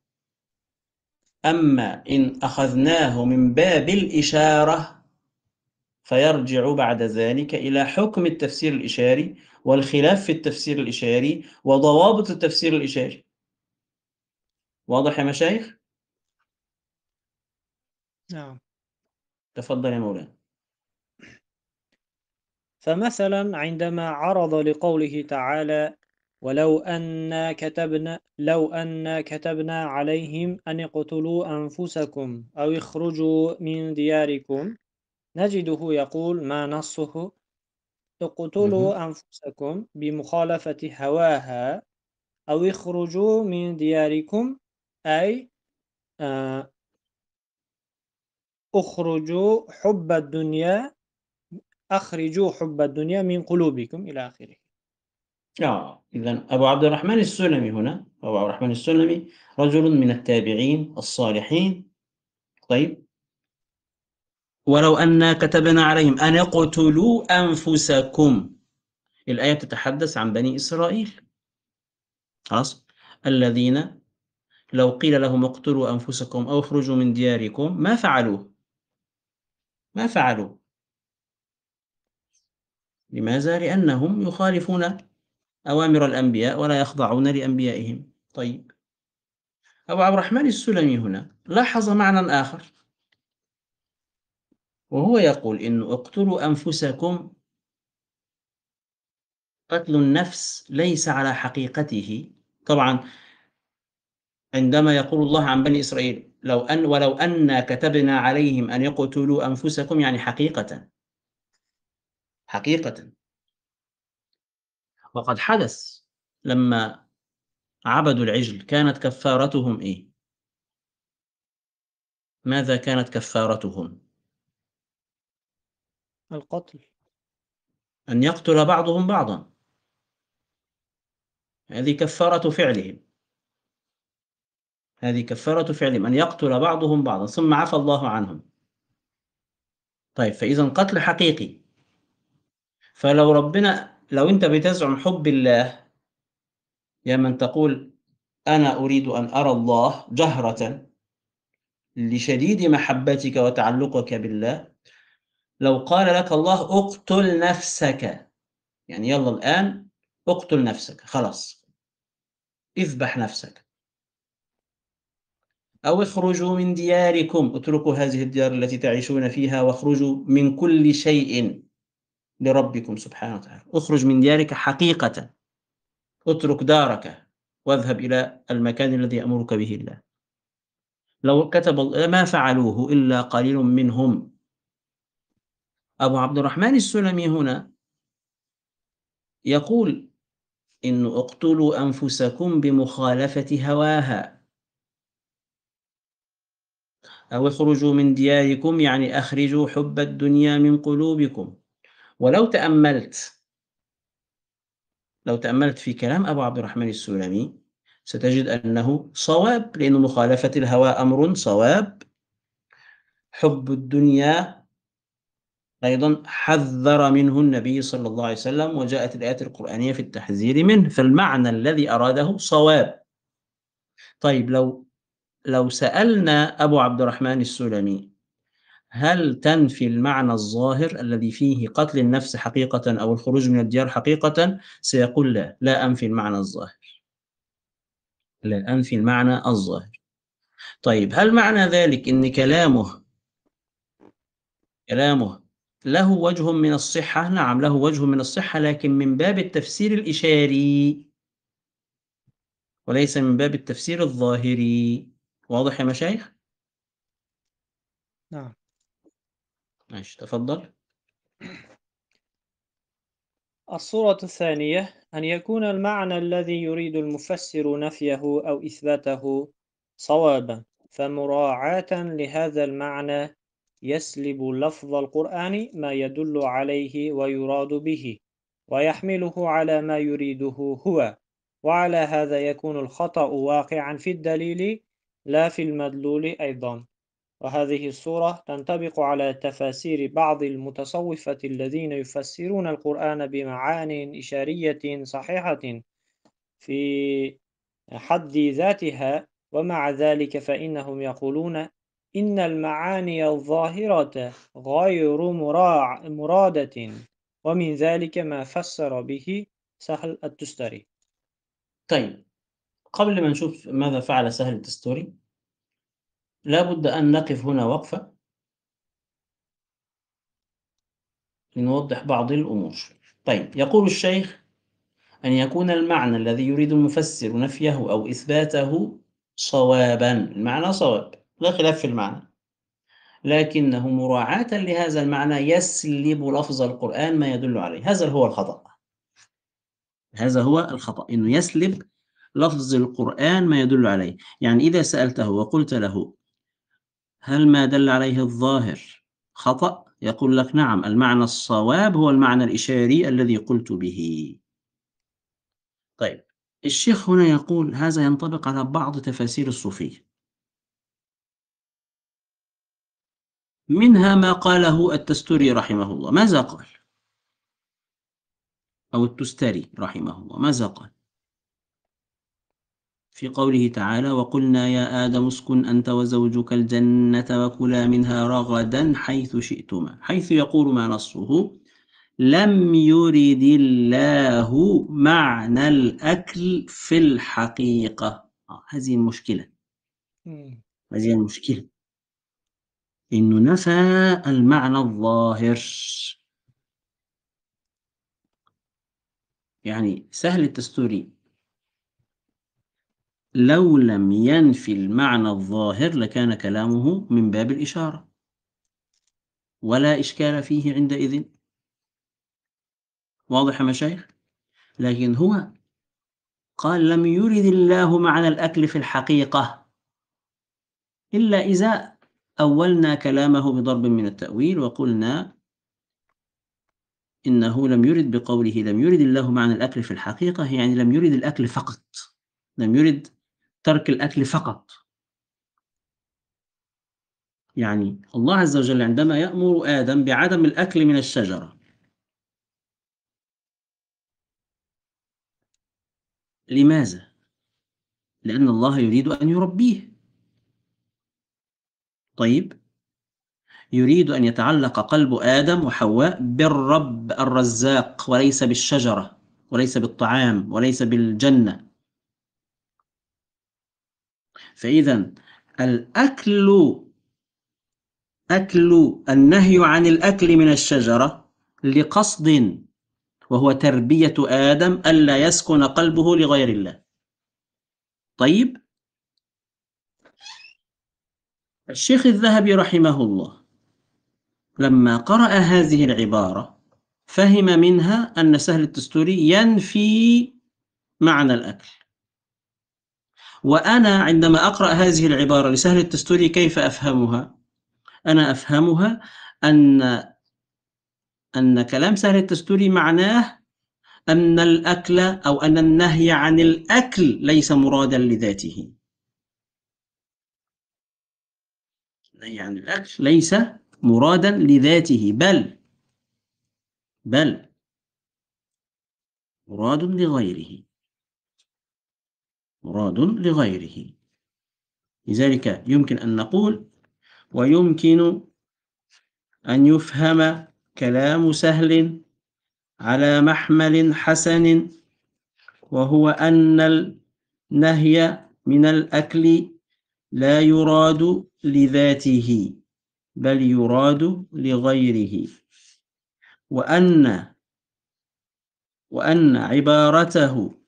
أما إن أخذناه من باب الإشارة فيرجع بعد ذلك إلى حكم التفسير الإشاري والخلاف في التفسير الإشاري وضوابط التفسير الإشاري واضح يا مشايخ؟ نعم. تفضل يا مولانا. فمثلا عندما عرض لقوله تعالى ولو أنا كتبنا لو أنا كتبنا عليهم أن اقتلوا أنفسكم أو اخرجوا من دياركم نجده يقول ما نصه اقتلوا أنفسكم بمخالفة هواها أو اخرجوا من دياركم أي آه، اخرجوا حب الدنيا اخرجوا حب الدنيا من قلوبكم الى اخره آه إذا أبو عبد الرحمن السلمي هنا أبو عبد الرحمن السلمي رجل من التابعين الصالحين طيب ولو أن كتبنا عليهم أن اقتلوا أنفسكم الآية تتحدث عن بني إسرائيل خلاص الذين لو قيل لهم اقتلوا أنفسكم أو اخرجوا من دياركم ما فعلوه ما فعلوا لماذا؟ لأنهم يخالفون أوامر الأنبياء ولا يخضعون لأنبيائهم طيب أبو عبد الرحمن السلمي هنا لاحظ معنى آخر وهو يقول إن اقتلوا أنفسكم قتل النفس ليس على حقيقته طبعا عندما يقول الله عن بني إسرائيل لو أن ولو أن كتبنا عليهم أن يقتلوا أنفسكم يعني حقيقة حقيقة وقد حدث لما عبدوا العجل كانت كفارتهم إيه؟ ماذا كانت كفارتهم؟ القتل أن يقتل بعضهم بعضا هذه كفارة فعلهم هذه كفارة فعلهم أن يقتل بعضهم بعضا ثم عفى الله عنهم طيب فإذا قتل حقيقي فلو ربنا لو أنت بتزعم حب الله يا من تقول أنا أريد أن أرى الله جهرة لشديد محبتك وتعلقك بالله لو قال لك الله اقتل نفسك يعني يلا الآن اقتل نفسك خلاص اذبح نفسك أو اخرجوا من دياركم اتركوا هذه الديار التي تعيشون فيها واخرجوا من كل شيء لربكم سبحانه وتعالى اخرج من ديارك حقيقة اترك دارك واذهب إلى المكان الذي أمرك به الله لو كتب ما فعلوه إلا قليل منهم أبو عبد الرحمن السلمي هنا يقول إن اقتلوا أنفسكم بمخالفة هواها أو اخرجوا من دياركم يعني أخرجوا حب الدنيا من قلوبكم ولو تأملت لو تأملت في كلام أبو عبد الرحمن السلمي ستجد أنه صواب لأن مخالفة الهوى أمر صواب حب الدنيا أيضا حذر منه النبي صلى الله عليه وسلم وجاءت الآيات القرآنية في التحذير منه فالمعنى الذي أراده صواب طيب لو لو سألنا أبو عبد الرحمن السلمي هل تنفي المعنى الظاهر الذي فيه قتل النفس حقيقة أو الخروج من الديار حقيقة سيقول لا لا أنفي المعنى الظاهر لا أنفي المعنى الظاهر طيب هل معنى ذلك أن كلامه كلامه له وجه من الصحة نعم له وجه من الصحة لكن من باب التفسير الإشاري وليس من باب التفسير الظاهري واضح يا مشايخ؟ نعم ماشي تفضل الصورة الثانية أن يكون المعنى الذي يريد المفسر نفيه أو إثباته صوابا فمراعاة لهذا المعنى يسلب لفظ القرآن ما يدل عليه ويراد به ويحمله على ما يريده هو وعلى هذا يكون الخطأ واقعا في الدليل لا في المدلول أيضا وهذه الصورة تنطبق على تفاسير بعض المتصوفة الذين يفسرون القرآن بمعان إشارية صحيحة في حد ذاتها ومع ذلك فإنهم يقولون إن المعاني الظاهرة غير مراع مرادة ومن ذلك ما فسر به سهل التستري طيب قبل ما نشوف ماذا فعل سهل التستوري لابد أن نقف هنا وقفة لنوضح بعض الأمور طيب يقول الشيخ أن يكون المعنى الذي يريد المفسر نفيه أو إثباته صوابا المعنى صواب لا خلاف في المعنى لكنه مراعاة لهذا المعنى يسلب لفظ القرآن ما يدل عليه هذا هو الخطأ هذا هو الخطأ إنه يسلب لفظ القرآن ما يدل عليه يعني إذا سألته وقلت له هل ما دل عليه الظاهر خطأ يقول لك نعم المعنى الصواب هو المعنى الإشاري الذي قلت به طيب الشيخ هنا يقول هذا ينطبق على بعض تفاسير الصوفية منها ما قاله التستري رحمه الله ماذا قال أو التستري رحمه الله ماذا قال في قوله تعالى وقلنا يا آدم اسكن أنت وزوجك الجنة وكلا منها رغدا حيث شئتما حيث يقول ما نصه لم يرد الله معنى الأكل في الحقيقة آه، هذه المشكلة هذه المشكلة إنه نفى المعنى الظاهر يعني سهل التستوري لو لم ينفي المعنى الظاهر لكان كلامه من باب الإشارة ولا إشكال فيه عندئذ واضح يا مشايخ لكن هو قال لم يرد الله معنى الأكل في الحقيقة إلا إذا أولنا كلامه بضرب من التأويل وقلنا إنه لم يرد بقوله لم يرد الله معنى الأكل في الحقيقة يعني لم يرد الأكل فقط لم يرد ترك الأكل فقط يعني الله عز وجل عندما يأمر آدم بعدم الأكل من الشجرة لماذا؟ لأن الله يريد أن يربيه طيب يريد أن يتعلق قلب آدم وحواء بالرب الرزاق وليس بالشجرة وليس بالطعام وليس بالجنة فإذا الأكل أكل النهي عن الأكل من الشجرة لقصد وهو تربية آدم ألا يسكن قلبه لغير الله طيب الشيخ الذهبي رحمه الله لما قرأ هذه العبارة فهم منها أن سهل التستوري ينفي معنى الأكل وأنا عندما أقرأ هذه العبارة لسهل التستوري كيف أفهمها؟ أنا أفهمها أن أن كلام سهل التستوري معناه أن الأكل أو أن النهي عن الأكل ليس مرادا لذاته النهي عن الأكل ليس مرادا لذاته بل بل مراد لغيره مراد لغيره لذلك يمكن أن نقول ويمكن أن يفهم كلام سهل على محمل حسن وهو أن النهي من الأكل لا يراد لذاته بل يراد لغيره وأن وأن عبارته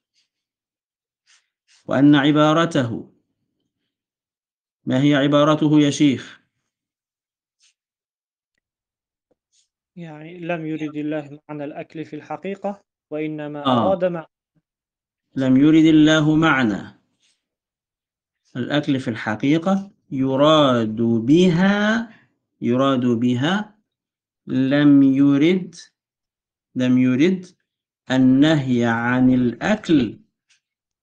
وأن عبارته ما هي عبارته يا شيخ يعني لم يرد الله معنى الأكل في الحقيقة وإنما آه. أراد معنى لم يرد الله معنى الأكل في الحقيقة يراد بها يراد بها لم يرد لم يرد النهي عن الأكل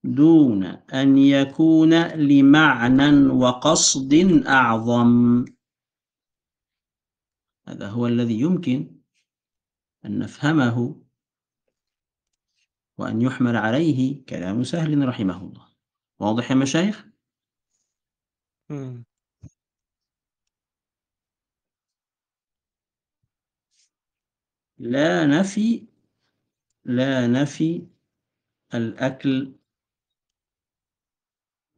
دون أن يكون لمعنى وقصد أعظم هذا هو الذي يمكن أن نفهمه وأن يحمل عليه كلام سهل رحمه الله واضح يا مشايخ؟ لا نفي لا نفي الأكل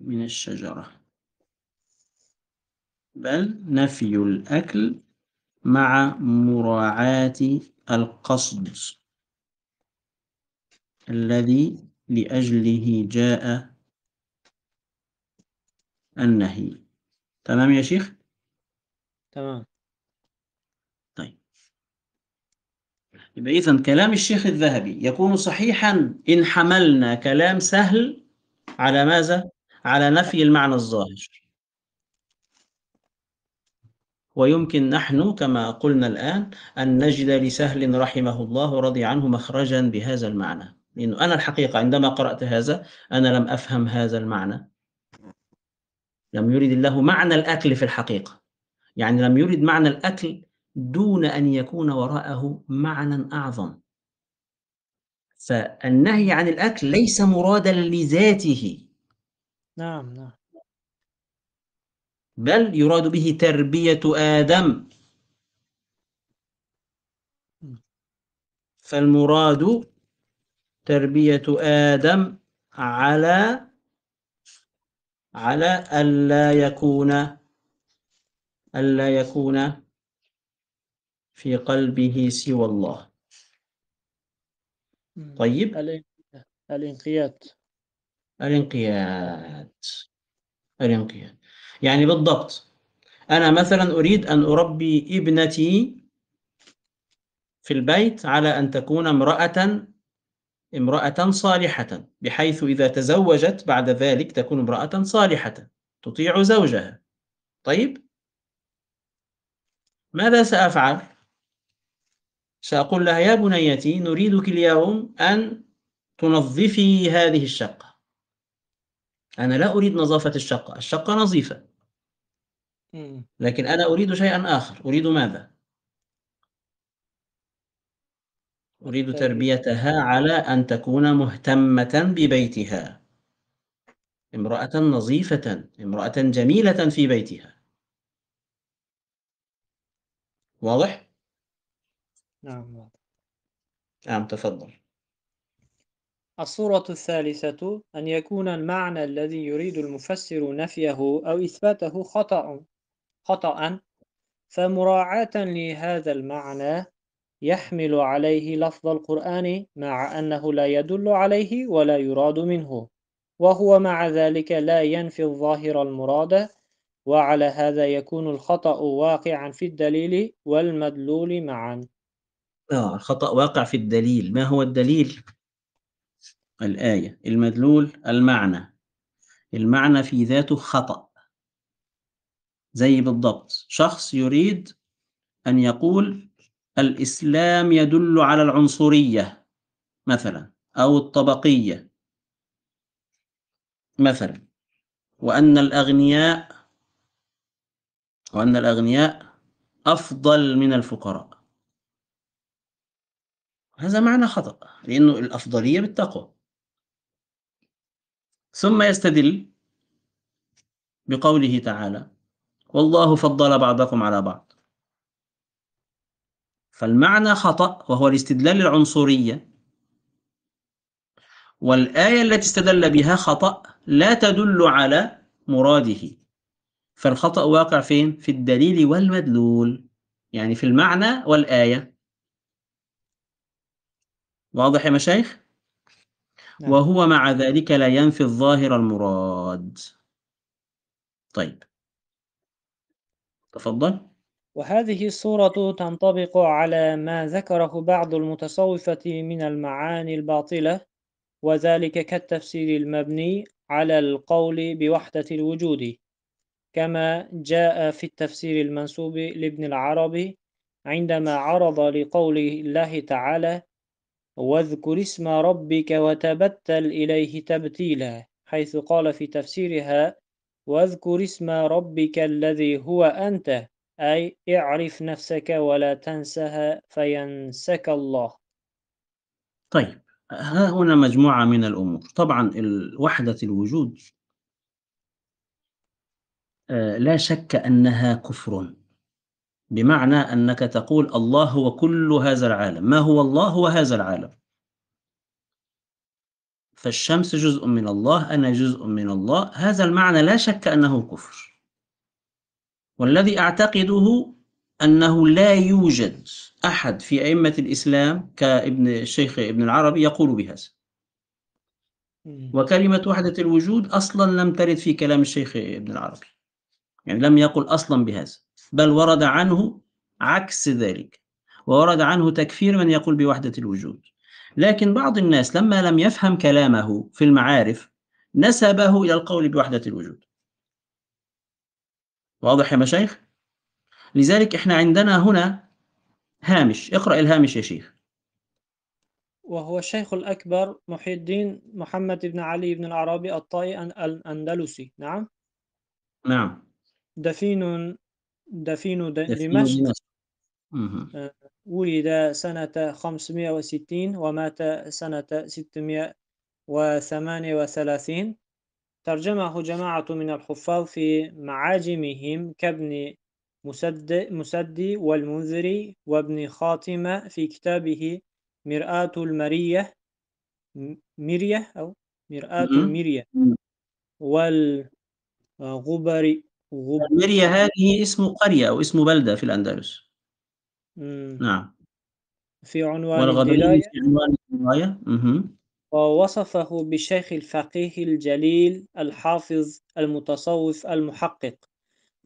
من الشجرة بل نفي الأكل مع مراعاة القصد الذي لأجله جاء النهي تمام يا شيخ؟ تمام طيب يبقى إذا كلام الشيخ الذهبي يكون صحيحا إن حملنا كلام سهل على ماذا؟ على نفي المعنى الظاهر ويمكن نحن كما قلنا الآن أن نجد لسهل رحمه الله رضي عنه مخرجا بهذا المعنى لأنه أنا الحقيقة عندما قرأت هذا أنا لم أفهم هذا المعنى لم يرد الله معنى الأكل في الحقيقة يعني لم يرد معنى الأكل دون أن يكون وراءه معنى أعظم فالنهي عن الأكل ليس مرادا لذاته نعم نعم بل يراد به تربية آدم فالمراد تربية آدم على على ألا يكون ألا يكون في قلبه سوى الله طيب الانقياد الانقياد الانقياد يعني بالضبط أنا مثلا أريد أن أربي ابنتي في البيت على أن تكون امرأة امرأة صالحة بحيث إذا تزوجت بعد ذلك تكون امرأة صالحة تطيع زوجها طيب ماذا سأفعل؟ سأقول لها يا بنيتي نريدك اليوم أن تنظفي هذه الشقة أنا لا أريد نظافة الشقة الشقة نظيفة لكن أنا أريد شيئا آخر أريد ماذا؟ أريد طيب. تربيتها على أن تكون مهتمة ببيتها امرأة نظيفة امرأة جميلة في بيتها واضح؟ نعم واضح نعم تفضل الصورة الثالثة أن يكون المعنى الذي يريد المفسر نفيه أو إثباته خطأ خطأ فمراعاة لهذا المعنى يحمل عليه لفظ القرآن مع أنه لا يدل عليه ولا يراد منه وهو مع ذلك لا ينفي الظاهر المراد وعلى هذا يكون الخطأ واقعا في الدليل والمدلول معا آه الخطأ واقع في الدليل ما هو الدليل؟ الآية المدلول المعنى المعنى في ذاته خطأ زي بالضبط شخص يريد أن يقول الإسلام يدل على العنصرية مثلا أو الطبقية مثلا وأن الأغنياء وأن الأغنياء أفضل من الفقراء هذا معنى خطأ لأنه الأفضلية بالتقوى ثم يستدل بقوله تعالى والله فضل بعضكم على بعض فالمعنى خطأ وهو الاستدلال العنصرية والآية التي استدل بها خطأ لا تدل على مراده فالخطأ واقع فين؟ في الدليل والمدلول يعني في المعنى والآية واضح يا مشايخ؟ نعم. وهو مع ذلك لا ينفي الظاهر المراد طيب تفضل وهذه الصورة تنطبق على ما ذكره بعض المتصوفة من المعاني الباطلة وذلك كالتفسير المبني على القول بوحدة الوجود كما جاء في التفسير المنسوب لابن العربي عندما عرض لقول الله تعالى واذكر اسم ربك وتبتل إليه تبتيلا حيث قال في تفسيرها واذكر اسم ربك الذي هو أنت أي اعرف نفسك ولا تنسها فينسك الله طيب ها هنا مجموعة من الأمور طبعا وحدة الوجود آه، لا شك أنها كفر بمعنى أنك تقول الله هو كل هذا العالم ما هو الله هو هذا العالم فالشمس جزء من الله أنا جزء من الله هذا المعنى لا شك أنه كفر والذي أعتقده أنه لا يوجد أحد في أئمة الإسلام كابن الشيخ ابن العربي يقول بهذا وكلمة وحدة الوجود أصلا لم ترد في كلام الشيخ ابن العربي يعني لم يقل أصلا بهذا بل ورد عنه عكس ذلك وورد عنه تكفير من يقول بوحدة الوجود لكن بعض الناس لما لم يفهم كلامه في المعارف نسبه إلى القول بوحدة الوجود واضح يا مشايخ؟ لذلك احنا عندنا هنا هامش اقرأ الهامش يا شيخ وهو الشيخ الأكبر محي الدين محمد بن علي بن العربي الطائي الأندلسي نعم؟ نعم دفين دافينو دمشق آه، ولد سنة 560 ومات سنة 638 ترجمه جماعة من الحفاظ في معاجمهم كابن مسد مسدي والمنذري وابن خاتمة في كتابه مرآة المرية مرية أو مرآة المرية والغبري غوبيريا هذه اسم قرية أو اسم بلدة في الأندلس مم. نعم في عنوان الولاية في عنوان الدلاية ووصفه بشيخ الفقيه الجليل الحافظ المتصوف المحقق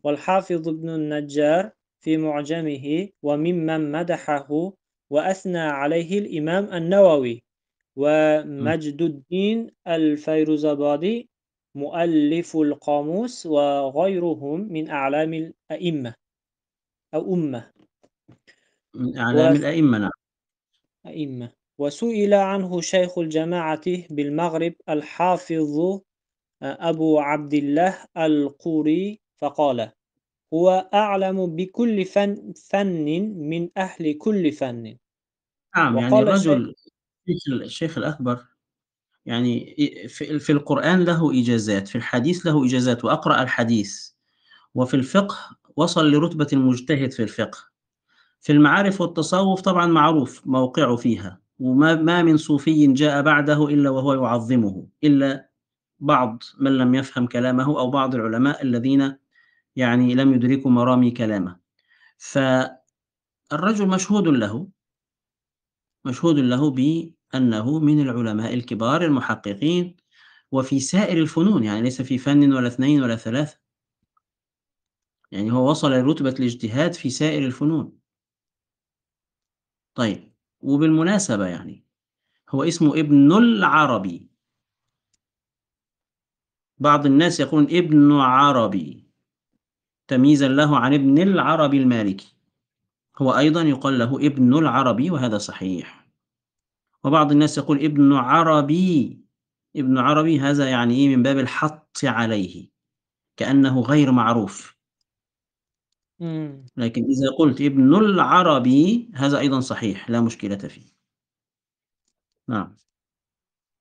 والحافظ ابن النجار في معجمه وممن مدحه وأثنى عليه الإمام النووي ومجد الدين الفيروزآبادي مؤلف القاموس وغيرهم من أعلام الأئمة أو أمة من أعلام و... الأئمة نعم أئمة وسئل عنه شيخ الجماعة بالمغرب الحافظ آه، أبو عبد الله القوري فقال هو أعلم بكل فن, فن من أهل كل فن نعم يعني رجل الشيخ الأكبر يعني في القرآن له إجازات في الحديث له إجازات وأقرأ الحديث وفي الفقه وصل لرتبة المجتهد في الفقه في المعارف والتصوف طبعا معروف موقعه فيها وما ما من صوفي جاء بعده إلا وهو يعظمه إلا بعض من لم يفهم كلامه أو بعض العلماء الذين يعني لم يدركوا مرامي كلامه فالرجل مشهود له مشهود له أنه من العلماء الكبار المحققين وفي سائر الفنون يعني ليس في فن ولا اثنين ولا ثلاثة يعني هو وصل لرتبة الاجتهاد في سائر الفنون طيب وبالمناسبة يعني هو اسمه ابن العربي بعض الناس يقول ابن عربي تمييزا له عن ابن العربي المالكي هو أيضا يقال له ابن العربي وهذا صحيح وبعض الناس يقول ابن عربي ابن عربي هذا يعني إيه؟ من باب الحط عليه كأنه غير معروف لكن إذا قلت ابن العربي هذا أيضا صحيح لا مشكلة فيه نعم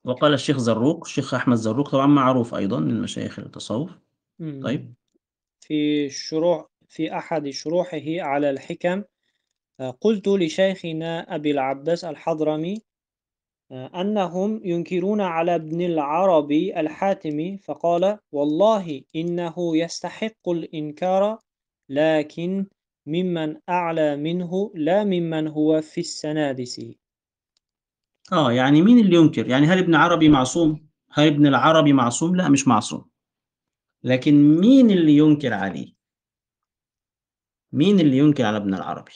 وقال الشيخ زروق الشيخ أحمد زروق طبعا معروف أيضا من مشايخ التصوف طيب في الشروع في أحد شروحه على الحكم آه، قلت لشيخنا أبي العباس الحضرمي أنهم ينكرون على ابن العربي الحاتمي فقال والله إنه يستحق الإنكار لكن ممن أعلى منه لا ممن هو في السنادس آه يعني مين اللي ينكر يعني هل ابن عربي معصوم هل ابن العربي معصوم لا مش معصوم لكن مين اللي ينكر عليه مين اللي ينكر على ابن العربي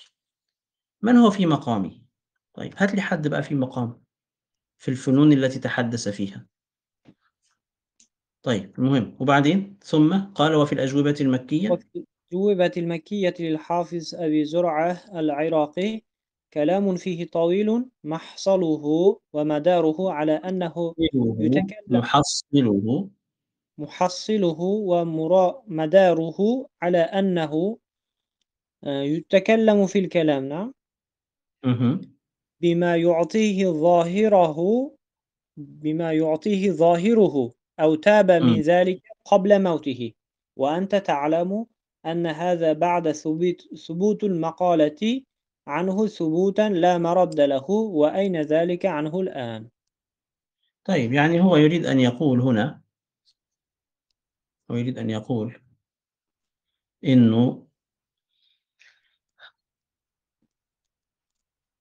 من هو في مقامه طيب هات لي حد بقى في مقامه في الفنون التي تحدث فيها طيب المهم وبعدين ثم قال وفي الأجوبة المكية وفي الأجوبة المكية للحافظ أبي زرعة العراقي كلام فيه طويل محصله ومداره على أنه يتكلم محصله محصله ومداره على أنه آه، يتكلم في الكلام نعم بما يعطيه ظاهره بما يعطيه ظاهره أو تاب من ذلك قبل موته وأنت تعلم أن هذا بعد ثبوت, ثبوت المقالة عنه ثبوتا لا مرد له وأين ذلك عنه الآن طيب يعني هو يريد أن يقول هنا هو يريد أن يقول إنه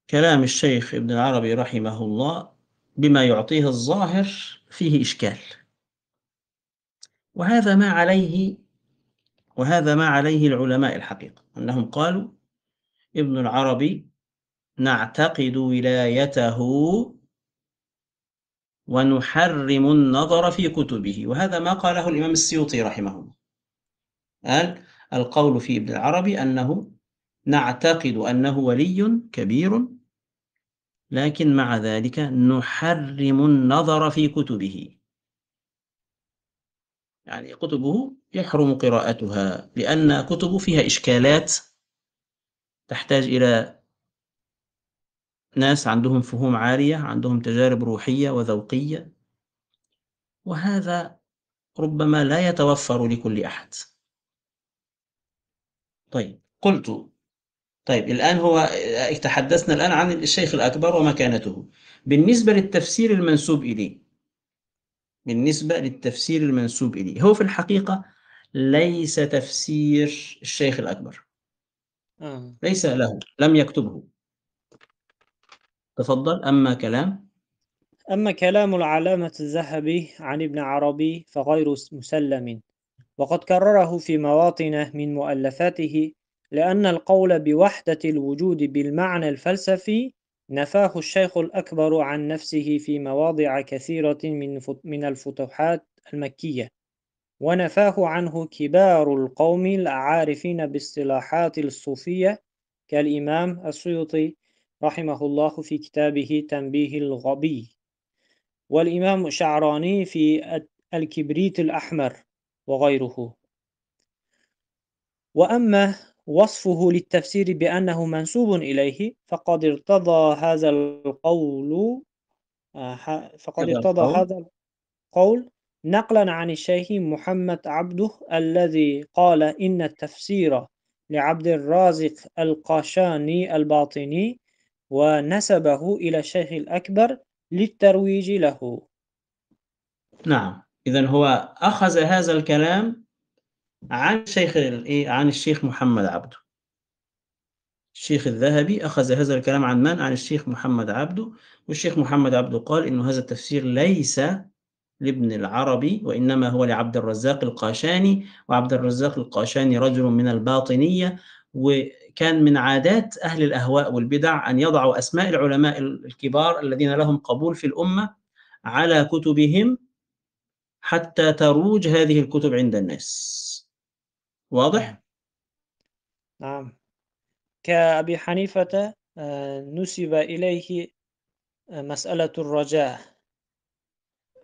كلام الشيخ ابن العربي رحمه الله بما يعطيه الظاهر فيه إشكال وهذا ما عليه وهذا ما عليه العلماء الحقيقة أنهم قالوا ابن العربي نعتقد ولايته ونحرم النظر في كتبه وهذا ما قاله الإمام السيوطي رحمه الله قال القول في ابن العربي أنه نعتقد أنه ولي كبير لكن مع ذلك نحرم النظر في كتبه يعني كتبه يحرم قراءتها لأن كتبه فيها إشكالات تحتاج إلى ناس عندهم فهوم عالية عندهم تجارب روحية وذوقية وهذا ربما لا يتوفر لكل أحد طيب قلت طيب الآن هو تحدثنا الآن عن الشيخ الأكبر ومكانته بالنسبة للتفسير المنسوب إليه بالنسبة للتفسير المنسوب إليه هو في الحقيقة ليس تفسير الشيخ الأكبر آه. ليس له لم يكتبه تفضل أما كلام أما كلام العلامة الذهبي عن ابن عربي فغير مسلم وقد كرره في مواطن من مؤلفاته لأن القول بوحدة الوجود بالمعنى الفلسفي نفاه الشيخ الأكبر عن نفسه في مواضع كثيرة من من الفتوحات المكية ونفاه عنه كبار القوم العارفين باصطلاحات الصوفية كالإمام السيوطي رحمه الله في كتابه تنبيه الغبي والإمام الشعراني في الكبريت الأحمر وغيره وأما وصفه للتفسير بأنه منسوب إليه فقد ارتضى هذا القول آه، فقد ارتضى هذا القول نقلا عن الشيخ محمد عبده الذي قال إن التفسير لعبد الرازق القاشاني الباطني ونسبه إلى الشيخ الأكبر للترويج له نعم إذا هو أخذ هذا الكلام عن الشيخ الايه عن الشيخ محمد عبده الشيخ الذهبي أخذ هذا الكلام عن من؟ عن الشيخ محمد عبده والشيخ محمد عبده قال إنه هذا التفسير ليس لابن العربي وإنما هو لعبد الرزاق القاشاني وعبد الرزاق القاشاني رجل من الباطنية وكان من عادات أهل الأهواء والبدع أن يضعوا أسماء العلماء الكبار الذين لهم قبول في الأمة على كتبهم حتى تروج هذه الكتب عند الناس واضح؟ نعم. نعم كأبي حنيفة آه، نسب إليه آه، مسألة الرجاء آه،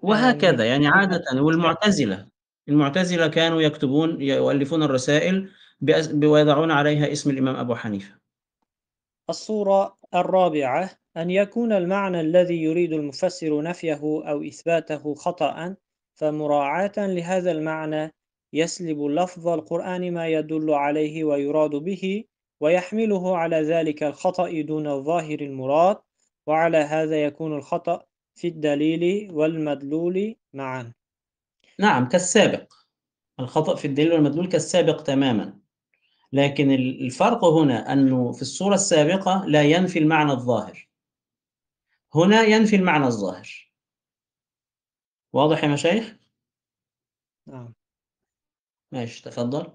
وهكذا يعني عادة والمعتزلة المعتزلة كانوا يكتبون يؤلفون الرسائل ويضعون عليها اسم الإمام أبو حنيفة الصورة الرابعة أن يكون المعنى الذي يريد المفسر نفيه أو إثباته خطأ فمراعاة لهذا المعنى يسلب لفظ القرآن ما يدل عليه ويراد به ويحمله على ذلك الخطأ دون الظاهر المراد وعلى هذا يكون الخطأ في الدليل والمدلول معا نعم كالسابق الخطأ في الدليل والمدلول كالسابق تماما لكن الفرق هنا أنه في الصورة السابقة لا ينفي المعنى الظاهر هنا ينفي المعنى الظاهر واضح يا مشايخ؟ نعم ماشي تفضل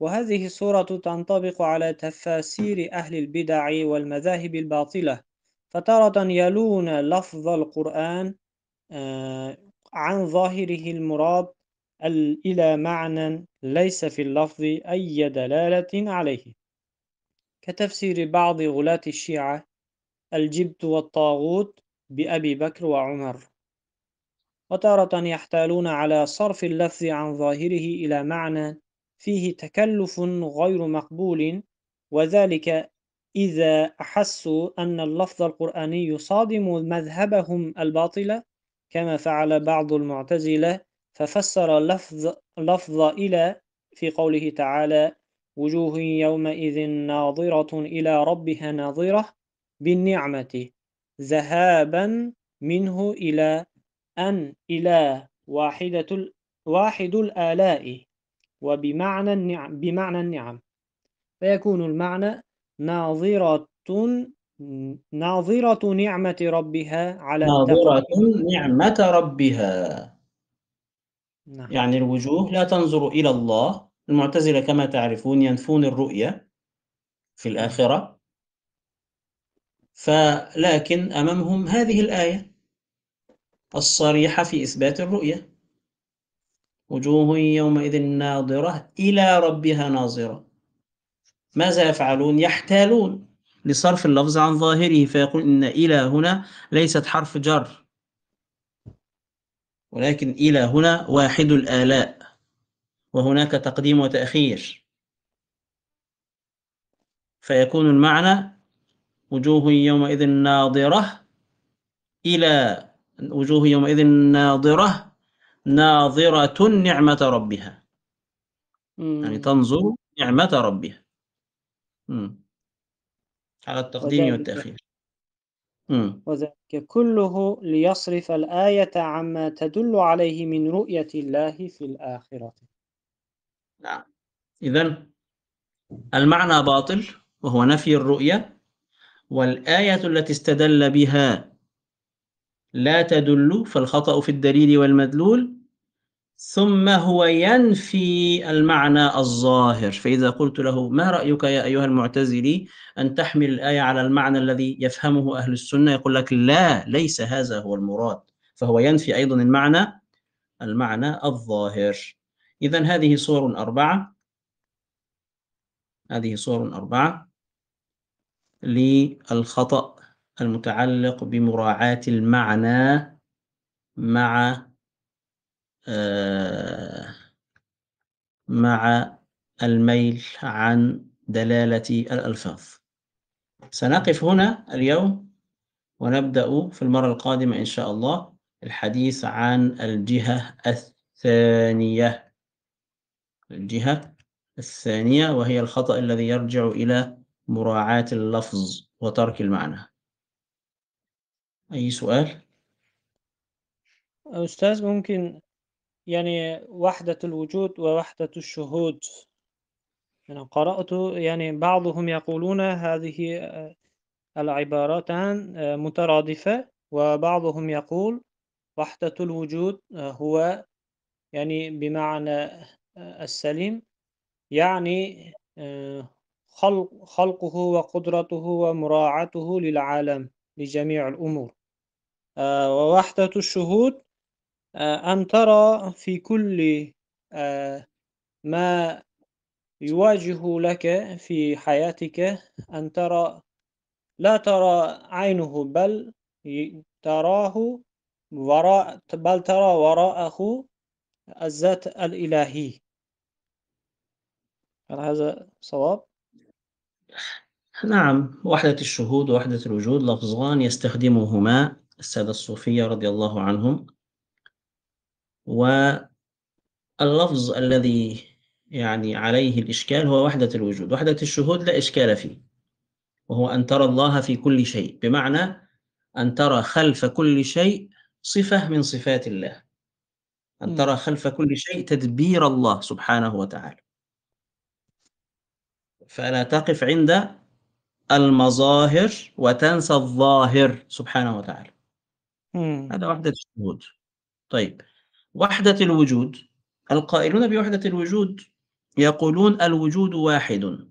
وهذه الصورة تنطبق على تفاسير أهل البدع والمذاهب الباطلة فتارة يلون لفظ القرآن آه، عن ظاهره المراد إلى معنى ليس في اللفظ أي دلالة عليه كتفسير بعض غلاة الشيعة الجبت والطاغوت بأبي بكر وعمر وتارة يحتالون على صرف اللفظ عن ظاهره إلى معنى فيه تكلف غير مقبول وذلك إذا أحسوا أن اللفظ القرآني يصادم مذهبهم الباطل كما فعل بعض المعتزلة ففسر لفظ, لفظ إلى في قوله تعالى وجوه يومئذ ناظرة إلى ربها ناظرة بالنعمة ذهابا منه إلى أن إله واحدة واحد الآلاء وبمعنى النعم بمعنى النعم فيكون المعنى ناظرة ناظرة نعمة ربها على ناظرة نعمة ربها نعم. يعني الوجوه لا تنظر إلى الله المعتزلة كما تعرفون ينفون الرؤية في الآخرة فلكن أمامهم هذه الآية الصريحة في إثبات الرؤية وجوه يومئذ ناظرة إلى ربها ناظرة ماذا يفعلون؟ يحتالون لصرف اللفظ عن ظاهره فيقول إن إلى هنا ليست حرف جر ولكن إلى هنا واحد الآلاء وهناك تقديم وتأخير فيكون المعنى وجوه يومئذ ناظرة إلى وجوه يومئذ ناظرة ناظرة نعمة ربها مم. يعني تنظر نعمة ربها مم. على التقديم والتأخير مم. وذلك كله ليصرف الآية عما تدل عليه من رؤية الله في الآخرة نعم إذا المعنى باطل وهو نفي الرؤية والآية التي استدل بها لا تدل فالخطأ في الدليل والمدلول ثم هو ينفي المعنى الظاهر فإذا قلت له ما رأيك يا أيها المعتزلي أن تحمل الآية على المعنى الذي يفهمه أهل السنة يقول لك لا ليس هذا هو المراد فهو ينفي أيضا المعنى المعنى الظاهر إذا هذه صور أربعة هذه صور أربعة للخطأ المتعلق بمراعاة المعنى مع آه مع الميل عن دلالة الألفاظ سنقف هنا اليوم ونبدأ في المرة القادمة إن شاء الله الحديث عن الجهة الثانية الجهة الثانية وهي الخطأ الذي يرجع إلى مراعاة اللفظ وترك المعنى أي سؤال؟ أستاذ ممكن يعني وحدة الوجود ووحدة الشهود أنا قرأت يعني بعضهم يقولون هذه آه، العبارتان آه، مترادفة وبعضهم يقول وحدة الوجود آه، هو يعني بمعنى السليم يعني خلق خلقه وقدرته ومراعاته للعالم لجميع الأمور آه، ووحدة الشهود آه، أن ترى في كل آه، ما يواجه لك في حياتك أن ترى لا ترى عينه بل تراه وراء بل ترى وراءه الذات الإلهي هل هذا صواب؟ نعم وحدة الشهود ووحدة الوجود لفظان يستخدمهما السادة الصوفية رضي الله عنهم واللفظ الذي يعني عليه الإشكال هو وحدة الوجود وحدة الشهود لا إشكال فيه وهو أن ترى الله في كل شيء بمعنى أن ترى خلف كل شيء صفة من صفات الله أن ترى خلف كل شيء تدبير الله سبحانه وتعالى فلا تقف عند المظاهر وتنسى الظاهر سبحانه وتعالى مم. هذا وحدة الشهود طيب وحدة الوجود القائلون بوحدة الوجود يقولون الوجود واحد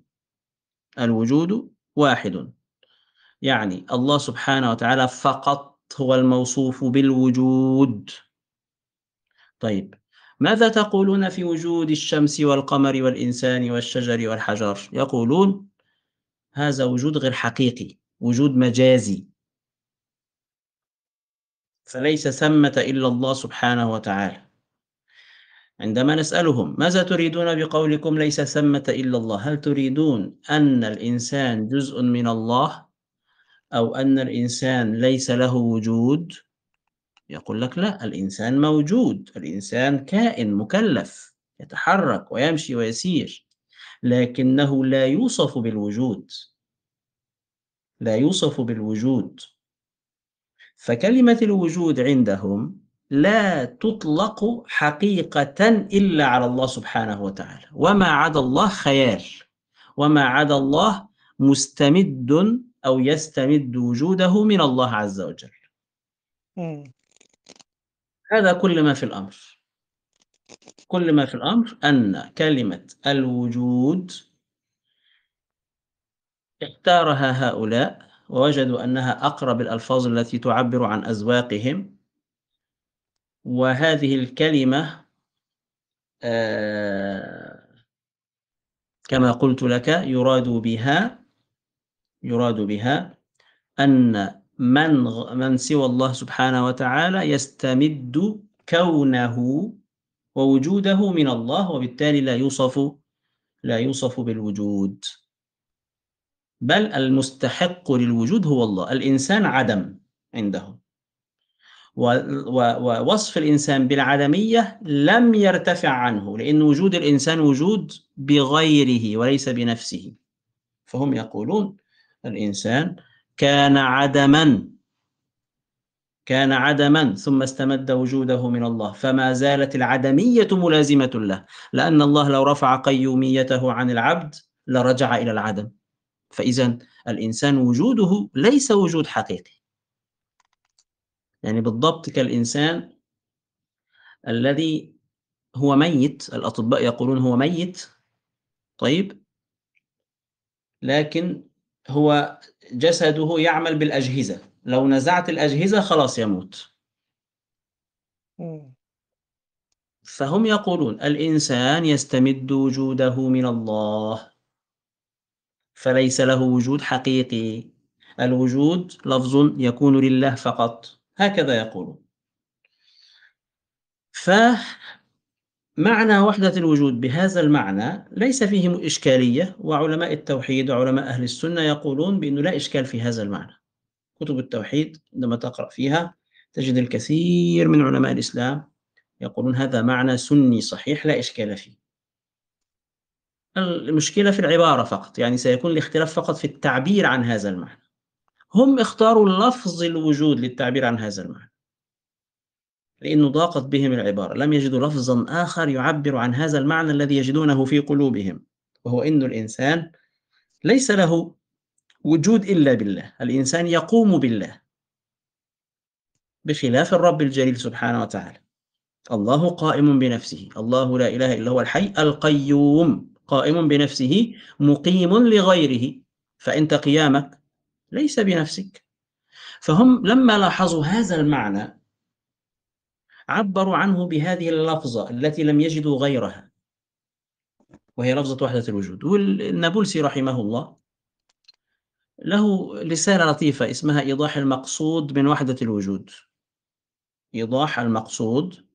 الوجود واحد يعني الله سبحانه وتعالى فقط هو الموصوف بالوجود طيب ماذا تقولون في وجود الشمس والقمر والإنسان والشجر والحجر يقولون هذا وجود غير حقيقي وجود مجازي فليس ثمة إلا الله سبحانه وتعالى عندما نسألهم ماذا تريدون بقولكم ليس ثمة إلا الله هل تريدون أن الإنسان جزء من الله أو أن الإنسان ليس له وجود يقول لك لا الإنسان موجود الإنسان كائن مكلف يتحرك ويمشي ويسير لكنه لا يوصف بالوجود لا يوصف بالوجود فكلمة الوجود عندهم لا تطلق حقيقة إلا على الله سبحانه وتعالى وما عدا الله خيال وما عدا الله مستمد أو يستمد وجوده من الله عز وجل هذا كل ما في الأمر كل ما في الأمر أن كلمة الوجود اختارها هؤلاء ووجدوا أنها أقرب الألفاظ التي تعبر عن أذواقهم وهذه الكلمة آه كما قلت لك يراد بها يراد بها أن من من سوى الله سبحانه وتعالى يستمد كونه ووجوده من الله وبالتالي لا يوصف لا يوصف بالوجود بل المستحق للوجود هو الله الإنسان عدم عندهم ووصف الإنسان بالعدمية لم يرتفع عنه لأن وجود الإنسان وجود بغيره وليس بنفسه فهم يقولون الإنسان كان عدما كان عدما ثم استمد وجوده من الله فما زالت العدمية ملازمة له لأن الله لو رفع قيوميته عن العبد لرجع إلى العدم فإذا الإنسان وجوده ليس وجود حقيقي يعني بالضبط كالإنسان الذي هو ميت الأطباء يقولون هو ميت طيب لكن هو جسده يعمل بالأجهزة لو نزعت الأجهزة خلاص يموت فهم يقولون الإنسان يستمد وجوده من الله فليس له وجود حقيقي الوجود لفظ يكون لله فقط هكذا يقولون فمعنى وحدة الوجود بهذا المعنى ليس فيه إشكالية وعلماء التوحيد وعلماء أهل السنة يقولون بأنه لا إشكال في هذا المعنى كتب التوحيد عندما تقرأ فيها تجد الكثير من علماء الإسلام يقولون هذا معنى سني صحيح لا إشكال فيه المشكلة في العبارة فقط يعني سيكون الاختلاف فقط في التعبير عن هذا المعنى هم اختاروا لفظ الوجود للتعبير عن هذا المعنى لأنه ضاقت بهم العبارة لم يجدوا لفظا آخر يعبر عن هذا المعنى الذي يجدونه في قلوبهم وهو أن الإنسان ليس له وجود إلا بالله الإنسان يقوم بالله بخلاف الرب الجليل سبحانه وتعالى الله قائم بنفسه الله لا إله إلا هو الحي القيوم قائم بنفسه مقيم لغيره فأنت قيامك ليس بنفسك فهم لما لاحظوا هذا المعنى عبروا عنه بهذه اللفظة التي لم يجدوا غيرها وهي لفظة وحدة الوجود والنابلسي رحمه الله له رسالة لطيفة اسمها إيضاح المقصود من وحدة الوجود إيضاح المقصود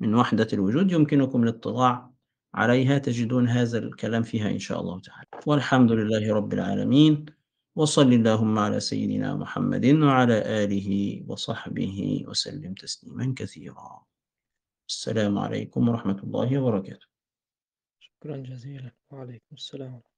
من وحدة الوجود يمكنكم الاطلاع عليها تجدون هذا الكلام فيها إن شاء الله تعالى والحمد لله رب العالمين وصل اللهم على سيدنا محمد وعلى آله وصحبه وسلم تسليما كثيرا السلام عليكم ورحمة الله وبركاته شكرا جزيلا وعليكم السلام